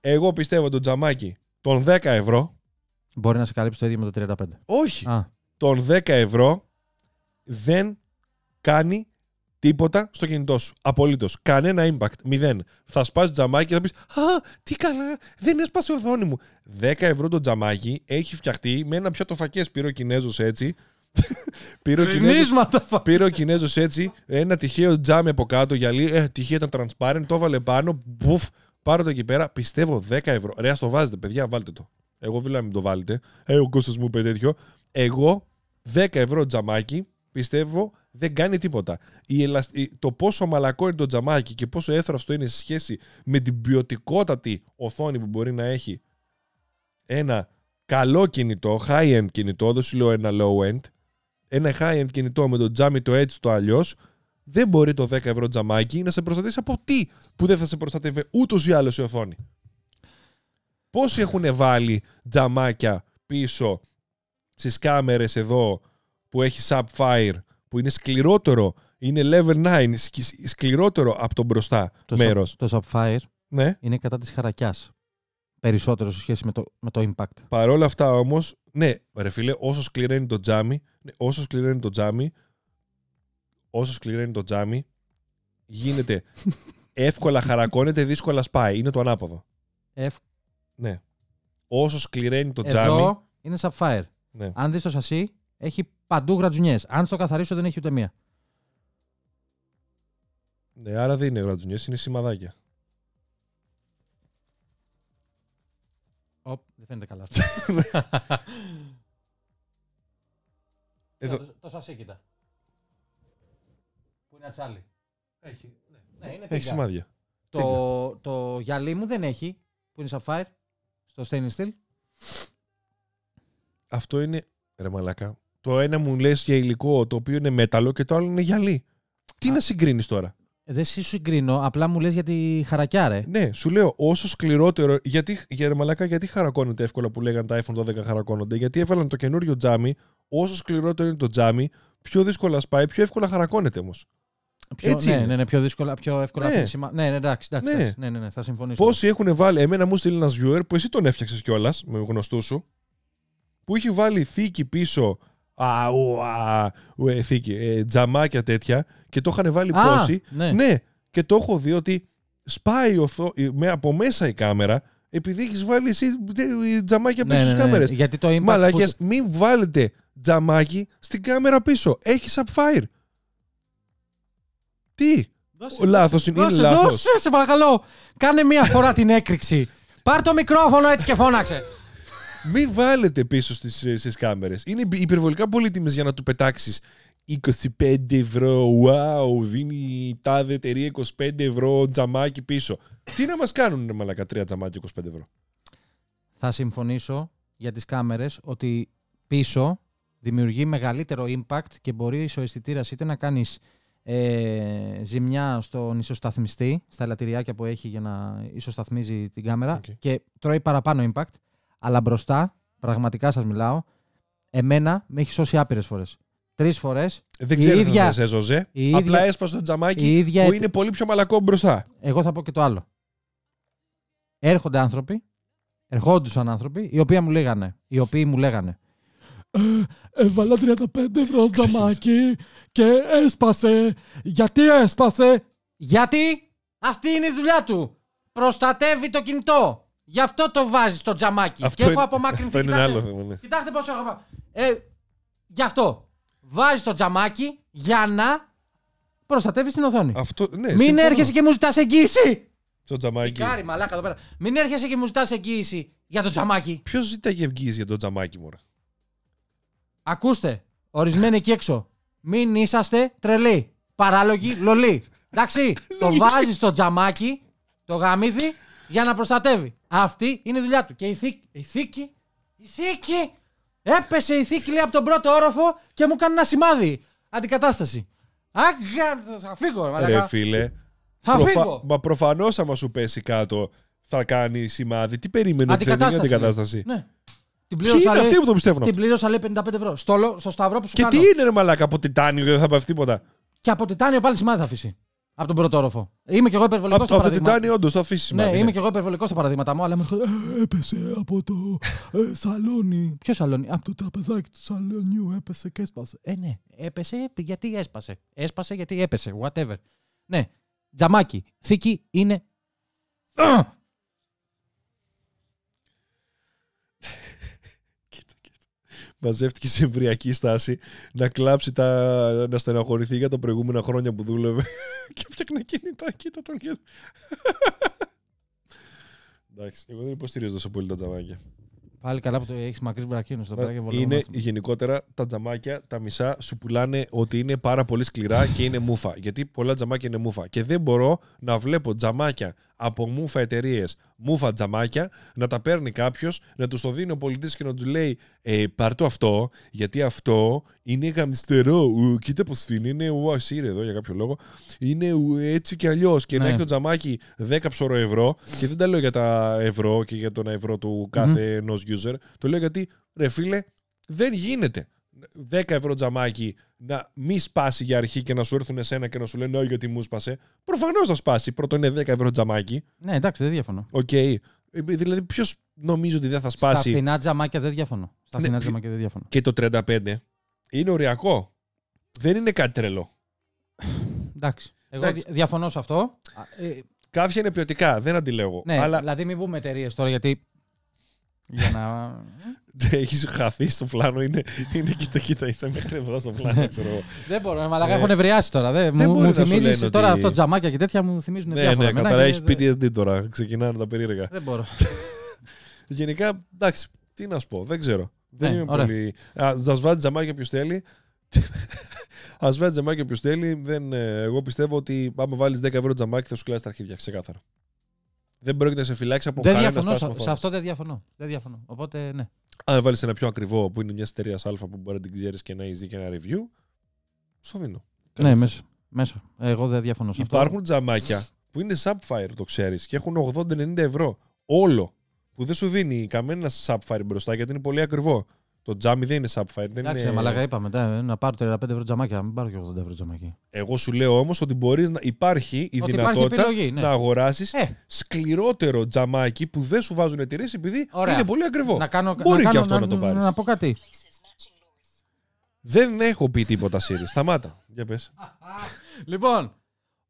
Εγώ πιστεύω τον τζαμάκι των 10 ευρώ. Μπορεί να σε καλύψει το ίδιο με το 35. Όχι. Α. Τον 10 ευρώ δεν κάνει τίποτα στο κινητό σου. Απολύτως. Κανένα impact. Μηδέν. Θα σπάσει τζαμάκι και θα πεις Α, τι καλά, δεν έσπασε ο οθόνη μου. 10 ευρώ το τζαμάκι έχει φτιαχτεί με ένα πιάτο φακέ πυροκινέζο έτσι πήρε, ο Κινέζος, έτσι ένα τυχαίο τζάμι από κάτω γυαλί, ε, τυχαία ήταν transparent, το έβαλε πάνω, μπουφ, πάρω το εκεί πέρα, πιστεύω 10 ευρώ. Ρε, ας το βάζετε, παιδιά, βάλτε το. Εγώ βίλα να μην το βάλετε. Ε, ο κόσμο μου είπε τέτοιο. Εγώ 10 ευρώ τζαμάκι, πιστεύω δεν κάνει τίποτα. Η Το πόσο μαλακό είναι το τζαμάκι και πόσο έθραυστο είναι σε σχέση με την ποιοτικότατη οθόνη που μπορεί να έχει ένα καλό κινητό, high-end κινητό, δεν σου λέω ένα low-end, ένα high-end κινητό με το τζάμι το έτσι το αλλιώς, δεν μπορεί το 10 ευρώ τζαμάκι να σε προστατεύσει από τι που δεν θα σε προστατεύει ούτως ή άλλως η οθόνη. Πόσοι έχουν βάλει τζαμάκια πίσω στις κάμερες εδώ που έχει Sapphire που είναι σκληρότερο, είναι level 9, σκληρότερο από τον μπροστά μέρος. μέρος. Το Sapphire ναι. είναι κατά της χαρακιάς περισσότερο σε σχέση με το, με το impact. Παρ' όλα αυτά όμως, ναι, ρε φίλε, όσο σκληρά είναι το τζάμι, ναι, όσο σκληρά είναι το τζάμι, όσο σκληρά είναι το τζάμι, γίνεται. εύκολα χαρακώνεται, δύσκολα σπάει. Είναι το ανάποδο. Ευ... Ναι. Όσο σκληραίνει το τζάμι. Εδώ είναι sapphire Ναι. Αν δεις το σασί, έχει παντού γρατζουνιές. Αν στο καθαρίσω, δεν έχει ούτε μία. Ναι, άρα δεν είναι γρατζουνιές, είναι σημαδάκια. Οπ, δεν φαίνεται καλά αυτό. Εδώ. Το, το Που είναι ατσάλι. Έχει, ναι. Ναι, έχει σημάδια. Το, το, γυαλί μου δεν έχει, που είναι σαφάιρ, στο stainless steel. Αυτό είναι, ρε μαλάκα, το ένα μου λες για υλικό το οποίο είναι μέταλλο και το άλλο είναι γυαλί. Τι να συγκρίνεις τώρα. Δεν συγκρίνω, απλά μου λες για τη χαρακιά, ρε. Ναι, σου λέω όσο σκληρότερο. Γιατί, για μαλάκα, γιατί χαρακώνεται εύκολα που λέγανε τα iPhone 12 χαρακώνονται. Γιατί έβαλαν το καινούριο τζάμι, όσο σκληρότερο είναι το τζάμι, πιο δύσκολα σπάει, πιο εύκολα χαρακώνεται όμως. Πιο, Έτσι ναι, είναι. ναι, ναι, πιο δύσκολα, πιο εύκολα ναι. Αφήσιμα. Ναι, ναι, εντάξει, ναι. εντάξει, ναι. Ναι, ναι, θα συμφωνήσω. Πόσοι έχουν βάλει, εμένα μου στείλει ένας viewer που εσύ τον έφτιαξες κιόλας με γνωστού σου, που είχε βάλει θήκη πίσω α, ε, ε, τζαμάκια τέτοια και το είχαν βάλει ναι. ναι. και το έχω δει ότι σπάει με, από μέσα η κάμερα επειδή έχεις βάλει εσύ ε, τζαμάκια ναι, πίσω ναι, στις ναι, ναι κάμερε. μην βάλετε τζαμάκι στην κάμερα πίσω. Έχει subfire. Τι. Λάθος είναι. λάθος. δώσε, σε παρακαλώ. Κάνε μία φορά την έκρηξη. Πάρ το μικρόφωνο έτσι και φώναξε. Μην βάλετε πίσω στις, κάμερε. κάμερες. Είναι υπερβολικά πολύτιμες για να του πετάξεις 25 ευρώ, wow, δίνει η τάδε εταιρεία 25 ευρώ τζαμάκι πίσω. Τι να μας κάνουν, ρε μαλακά, τρία τζαμάκι 25 ευρώ. Θα συμφωνήσω για τις κάμερες ότι πίσω δημιουργεί μεγαλύτερο impact και μπορεί ο αισθητήρας είτε να κάνεις ε, ζημιά στον ισοσταθμιστή, στα ελαττηριάκια που έχει για να ισοσταθμίζει την κάμερα και τρώει παραπάνω impact αλλά μπροστά, πραγματικά σας μιλάω, εμένα με έχει σώσει άπειρες φορές. Τρεις φορές. Δεν ξέρω τι σε έζωσε. Απλά έσπασε το τζαμάκι που είναι πολύ πιο μαλακό μπροστά. Εγώ θα πω και το άλλο. Έρχονται άνθρωποι, ερχόντουσαν άνθρωποι, οι οποίοι μου λέγανε, οι οποίοι μου λέγανε «Ε, έβαλα 35 ευρώ τζαμάκι και έσπασε. Γιατί έσπασε. Γιατί αυτή είναι η δουλειά του. Προστατεύει το κινητό. Γι' αυτό το βάζεις στο τζαμάκι. Αυτό και έχω απομακρυνθεί. Αυτό είναι κοιτάξτε, άλλο Κοιτάξτε πόσο έχω. Ε, γι' αυτό. Βάζεις το τζαμάκι για να προστατεύεις την οθόνη. Αυτό, ναι, Μην συμφωνώ. έρχεσαι και μου ζητάς εγγύηση. Στο τζαμάκι. Κάρι, μαλάκα εδώ πέρα. Μην έρχεσαι και μου ζητάς εγγύηση για το τζαμάκι. Ποιος ζητάει εγγύηση για το τζαμάκι, μωρά. Ακούστε, ορισμένοι εκεί έξω. Μην είσαστε τρελοί. Παράλογοι, λολοί. Εντάξει, το βάζεις στο τζαμάκι, το γαμίδι, για να προστατεύει. Αυτή είναι η δουλειά του. Και η θήκη. Η θήκη. Έπεσε η θήκη λέει από τον πρώτο όροφο και μου κάνει ένα σημάδι. Αντικατάσταση. Αγα, θα φύγω. Ρε φίλε. Θα προφα... φύγω. Μα προφανώς άμα σου πέσει κάτω θα κάνει σημάδι. Τι περίμενε ότι θα αντικατάσταση. Ναι. Την πλήρωσα, είναι που το Την πλήρωσα λέει 55 ευρώ. Στο, στο σταυρό που σου Και τι είναι ρε μαλάκα από τιτάνιο και δεν θα πάει τίποτα. Και από τιτάνιο πάλι σημάδι θα αφήσει από τον πρωτόροφο. Είμαι και εγώ υπερβολικός στα παραδείγματα. Από το Τιτάνι, όντως, το αφήσει. Ναι, είμαι και εγώ υπερβολικός στα παραδείγματα μου, αλλά με έπεσε από το ε, σαλόνι. Ποιο σαλόνι, από το τραπεζάκι του σαλονιού έπεσε και έσπασε. Ε, ναι, έπεσε γιατί έσπασε. Έσπασε γιατί έπεσε, whatever. Ναι, τζαμάκι. Θήκη είναι. μαζεύτηκε σε εμβριακή στάση να κλάψει, τα, να στεναχωρηθεί για τα προηγούμενα χρόνια που δούλευε και φτιάχνει κινητά. Κοίτα τα Εντάξει, εγώ δεν υποστηρίζω τόσο πολύ τα τζαμάκια. Πάλι καλά που το έχεις μακρύς βρακίνο στο ε, πέρα Είναι γενικότερα τα τζαμάκια, τα μισά σου πουλάνε ότι είναι πάρα πολύ σκληρά και είναι μούφα. Γιατί πολλά τζαμάκια είναι μούφα. Και δεν μπορώ να βλέπω τζαμάκια από μούφα εταιρείες, μούφα τζαμάκια, να τα παίρνει κάποιος, να τους το δίνει ο πολιτής και να τους λέει ε, Πάρ το αυτό, γιατί αυτό είναι γαμιστερό. κοίτα πώς φύγει, είναι ου, εδώ για κάποιο λόγο. Είναι έτσι και αλλιώς. Και ναι. να έχει το τζαμάκι 10 ψωρο ευρώ, και δεν τα λέω για τα ευρώ και για τον ευρώ του κάθε ενός user, το λέω γιατί ρε φίλε, δεν γίνεται. 10 ευρώ τζαμάκι να μη σπάσει για αρχή και να σου έρθουν εσένα και να σου λένε Όχι, γιατί μου σπάσε. Προφανώς θα σπάσει. Πρώτο είναι 10 ευρώ τζαμάκι. Ναι, εντάξει, δεν διαφωνώ. Οκ. Ε, δηλαδή, ποιος νομίζω ότι δεν θα σπάσει. Στα φθηνά τζαμάκια δεν διαφωνώ. Στα ναι, φθηνά ναι, τζαμάκια δεν διαφωνώ. Και το 35 είναι ωριακό Δεν είναι κάτι τρελό. εντάξει. Εγώ εντάξει. διαφωνώ σε αυτό. Ε, Κάποια είναι ποιοτικά, δεν αντιλέγω. Ναι, δηλαδή μην πούμε εταιρείες τώρα γιατί για να... Έχεις χαθεί στο πλάνο, είναι, είναι κοίτα, κοίτα, είσαι μέχρι εδώ στο πλάνο, ξέρω Δεν μπορώ, αλλά ε, έχω νευριάσει τώρα. μου, μου θυμίζει τώρα αυτό τζαμάκια και τέτοια μου θυμίζουν ναι, ναι διάφορα. Ναι, ναι, έχει PTSD τώρα, ξεκινάνε τα περίεργα. Δεν μπορώ. Γενικά, εντάξει, τι να σου πω, δεν ξέρω. Δεν ναι, είμαι πολύ... Α βάζει τζαμάκια ποιος θέλει. Ας βάλει τζαμάκια ποιος θέλει. Δεν, ε, εγώ πιστεύω ότι άμα βάλεις 10 ευρώ τζαμάκι θα σου κλάσει τα αρχίδια, ξεκάθαρα. Δεν πρόκειται να σε φυλάξει από κάτι κανένα σε, αυτό δεν διαφωνώ. δεν διαφωνώ. Οπότε ναι. Αν βάλει ένα πιο ακριβό που είναι μια εταιρεία Α που μπορεί να την ξέρεις και να έχει και ένα review, σου δίνω. Ναι, μέσα. μέσα. Εγώ δεν διαφωνώ σε Υπάρχουν τζαμάκια που είναι Sapphire, το ξέρεις, και έχουν 80-90 ευρώ. Όλο. Που δεν σου δίνει κανένα Sapphire μπροστά γιατί είναι πολύ ακριβό. Το τζάμι δεν είναι subfire. Δεν Εντάξει, είναι... μαλακά είπαμε. μετά. Να πάρω 35 ευρώ τζαμάκια, μην πάρω και 80 ευρώ τζαμάκι. Εγώ σου λέω όμως ότι μπορείς να υπάρχει η ότι δυνατότητα υπάρχει επιλογή, ναι. να αγοράσεις ε. σκληρότερο τζαμάκι που δεν σου βάζουν εταιρείες επειδή Ωραία. είναι πολύ ακριβό. Να κάνω, μπορεί να και κάνω, αυτό να, να το πάρεις. Να, πω κάτι. Δεν έχω πει τίποτα, Σύρι. Σταμάτα. Για πες. λοιπόν,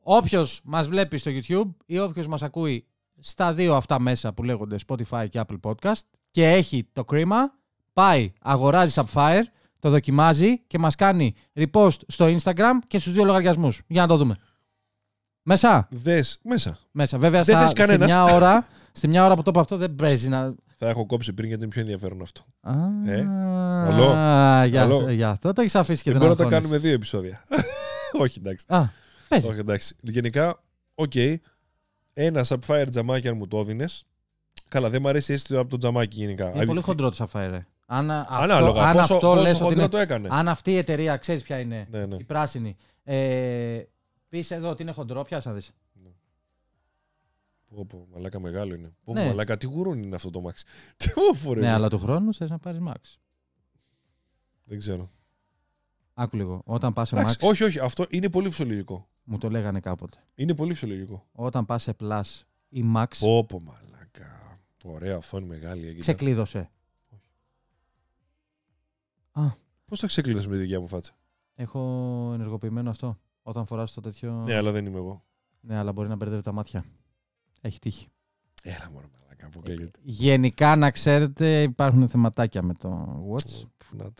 όποιος μας βλέπει στο YouTube ή όποιος μας ακούει στα δύο αυτά μέσα που λέγονται Spotify και Apple Podcast και έχει το κρίμα, πάει, αγοράζει Sapphire, το δοκιμάζει και μας κάνει repost στο Instagram και στους δύο λογαριασμούς. Για να το δούμε. Μέσα. Δες. μέσα. Μέσα. Βέβαια, στα, στη, μια ώρα, στη μια ώρα που το είπα αυτό δεν παίζει να. Θα έχω κόψει πριν γιατί είναι πιο ενδιαφέρον αυτό. Α, ε, Για, για αυτό το έχεις αφήσει και δεν, δεν Μπορώ να κάνουμε δύο επεισόδια. Όχι, εντάξει. Α, Όχι, εντάξει. Γενικά, οκ. Okay, ένα Sapphire τζαμάκι αν μου το έδινες. Καλά, δεν μου αρέσει η από το τζαμάκι γενικά. Είναι πολύ χοντρό το Sapphire. Ε. Αν, Ανάλογα, αυτό, πόσο, ότι το έκανε. Αν αυτή η εταιρεία, ξέρεις ποια είναι, ναι, ναι. η πράσινη. Ε, Πεις εδώ ότι είναι χοντρό, να δει. Ναι. Πω, πω, μαλάκα μεγάλο είναι. Πω, ναι. μαλάκα, τι γουρούν είναι αυτό το Max. Τι όφορε. Ναι, αλλά του χρόνου θες να πάρεις Max. Δεν ξέρω. Άκου λίγο, όταν πας σε Max... Όχι, όχι, αυτό είναι πολύ φυσιολογικό. Μου το λέγανε κάποτε. Είναι πολύ φυσιολογικό. Όταν πας σε Plus ή Max... Πω, πω, μαλάκα. Ωραία, αυτό είναι μεγάλη. Ξεκλείδωσε. Πώς θα ξεκλείδωσε με τη δικιά μου φάτσα. Έχω ενεργοποιημένο αυτό. Όταν φοράς το τέτοιο. Ναι, αλλά δεν είμαι εγώ. Ναι, αλλά μπορεί να μπερδεύει τα μάτια. Έχει τύχη Έλα μόνο μαλακά, αποκλείεται. Ε, γενικά, να ξέρετε, υπάρχουν θεματάκια με το Watch. Πού να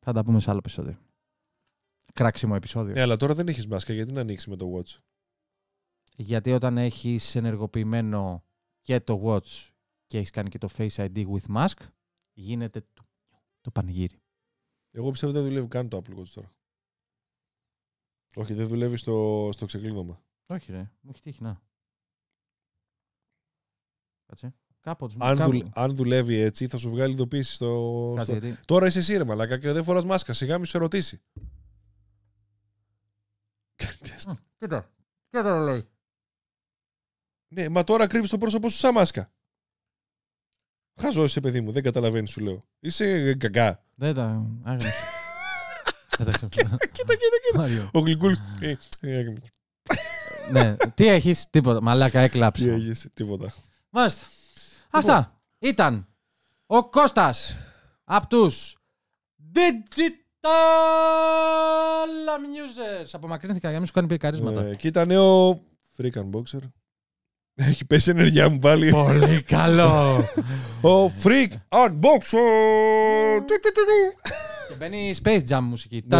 Θα τα πούμε σε άλλο επεισόδιο. Κράξιμο επεισόδιο. Ναι, αλλά τώρα δεν έχεις μάσκα, γιατί να ανοίξεις με το Watch. Γιατί όταν έχεις ενεργοποιημένο και το Watch και έχεις κάνει και το Face ID with Mask, γίνεται του το πανηγύρι. Εγώ πιστεύω δεν δουλεύει καν το Apple Watch τώρα. Όχι, δεν δουλεύει στο, στο ξεκλείδωμα. Όχι, ρε. Μου έχει τύχει να. Κάτσε. Κάποτε, αν, αν δουλεύει έτσι, θα σου βγάλει ειδοποίηση στο. στο... Τώρα είσαι εσύ, ρε και δεν φοράς μάσκα. Σιγά μη σου ερωτήσει. Κοίτα. Κοίτα, λέει. Ναι, μα τώρα κρύβεις το πρόσωπό σου σαν μάσκα. Χαζό είσαι, παιδί μου. Δεν καταλαβαίνεις, σου λέω. Είσαι γκαγκά. Δεν τα. Άγνωστος. Κοίτα, κοίτα, κοίτα. Ο γλυκούλης. Ναι. Τι έχει, τίποτα. Μαλάκα, έκλαψε. Τι έχει, τίποτα. Μάλιστα. Αυτά ήταν ο Κώστας από του Digital Amusers. Απομακρύνθηκα για να μην σου κάνει πυρκαρίσματα. Και ήταν ο Freakan Boxer. Έχει πέσει ενεργειά μου πάλι. Πολύ καλό. Ο Freak Unboxer. Και μπαίνει Space Jam μουσική. Ναι.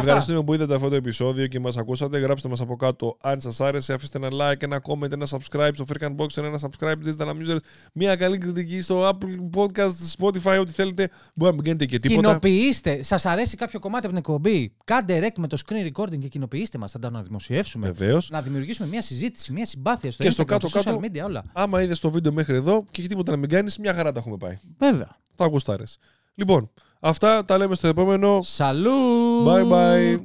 Ευχαριστούμε που είδατε αυτό το επεισόδιο και μας ακούσατε. Γράψτε μας από κάτω αν σας άρεσε. Αφήστε ένα like, ένα comment, ένα subscribe στο Freakan Box, ένα subscribe digital users. Μια καλή κριτική στο Apple Podcast, Spotify, ό,τι θέλετε. Μπορεί να μην κάνετε και τίποτα. Κοινοποιήστε. Σας αρέσει κάποιο κομμάτι από την εκπομπή. Κάντε ρεκ με το screen recording και κοινοποιήστε μας. Θα τα αναδημοσιεύσουμε. Βεβαίως. Να δημιουργήσουμε μια συζήτηση, μια συμπάθεια στο, και στο κάτω, social κάτω, media όλα. Άμα είδες το βίντεο μέχρι εδώ και τίποτα να μην κάνεις, μια χαρά τα έχουμε πάει. Βέβαια. Θα ακουστάρε. Λοιπόν, Αυτά τα λέμε στο επόμενο. Salute! Bye bye!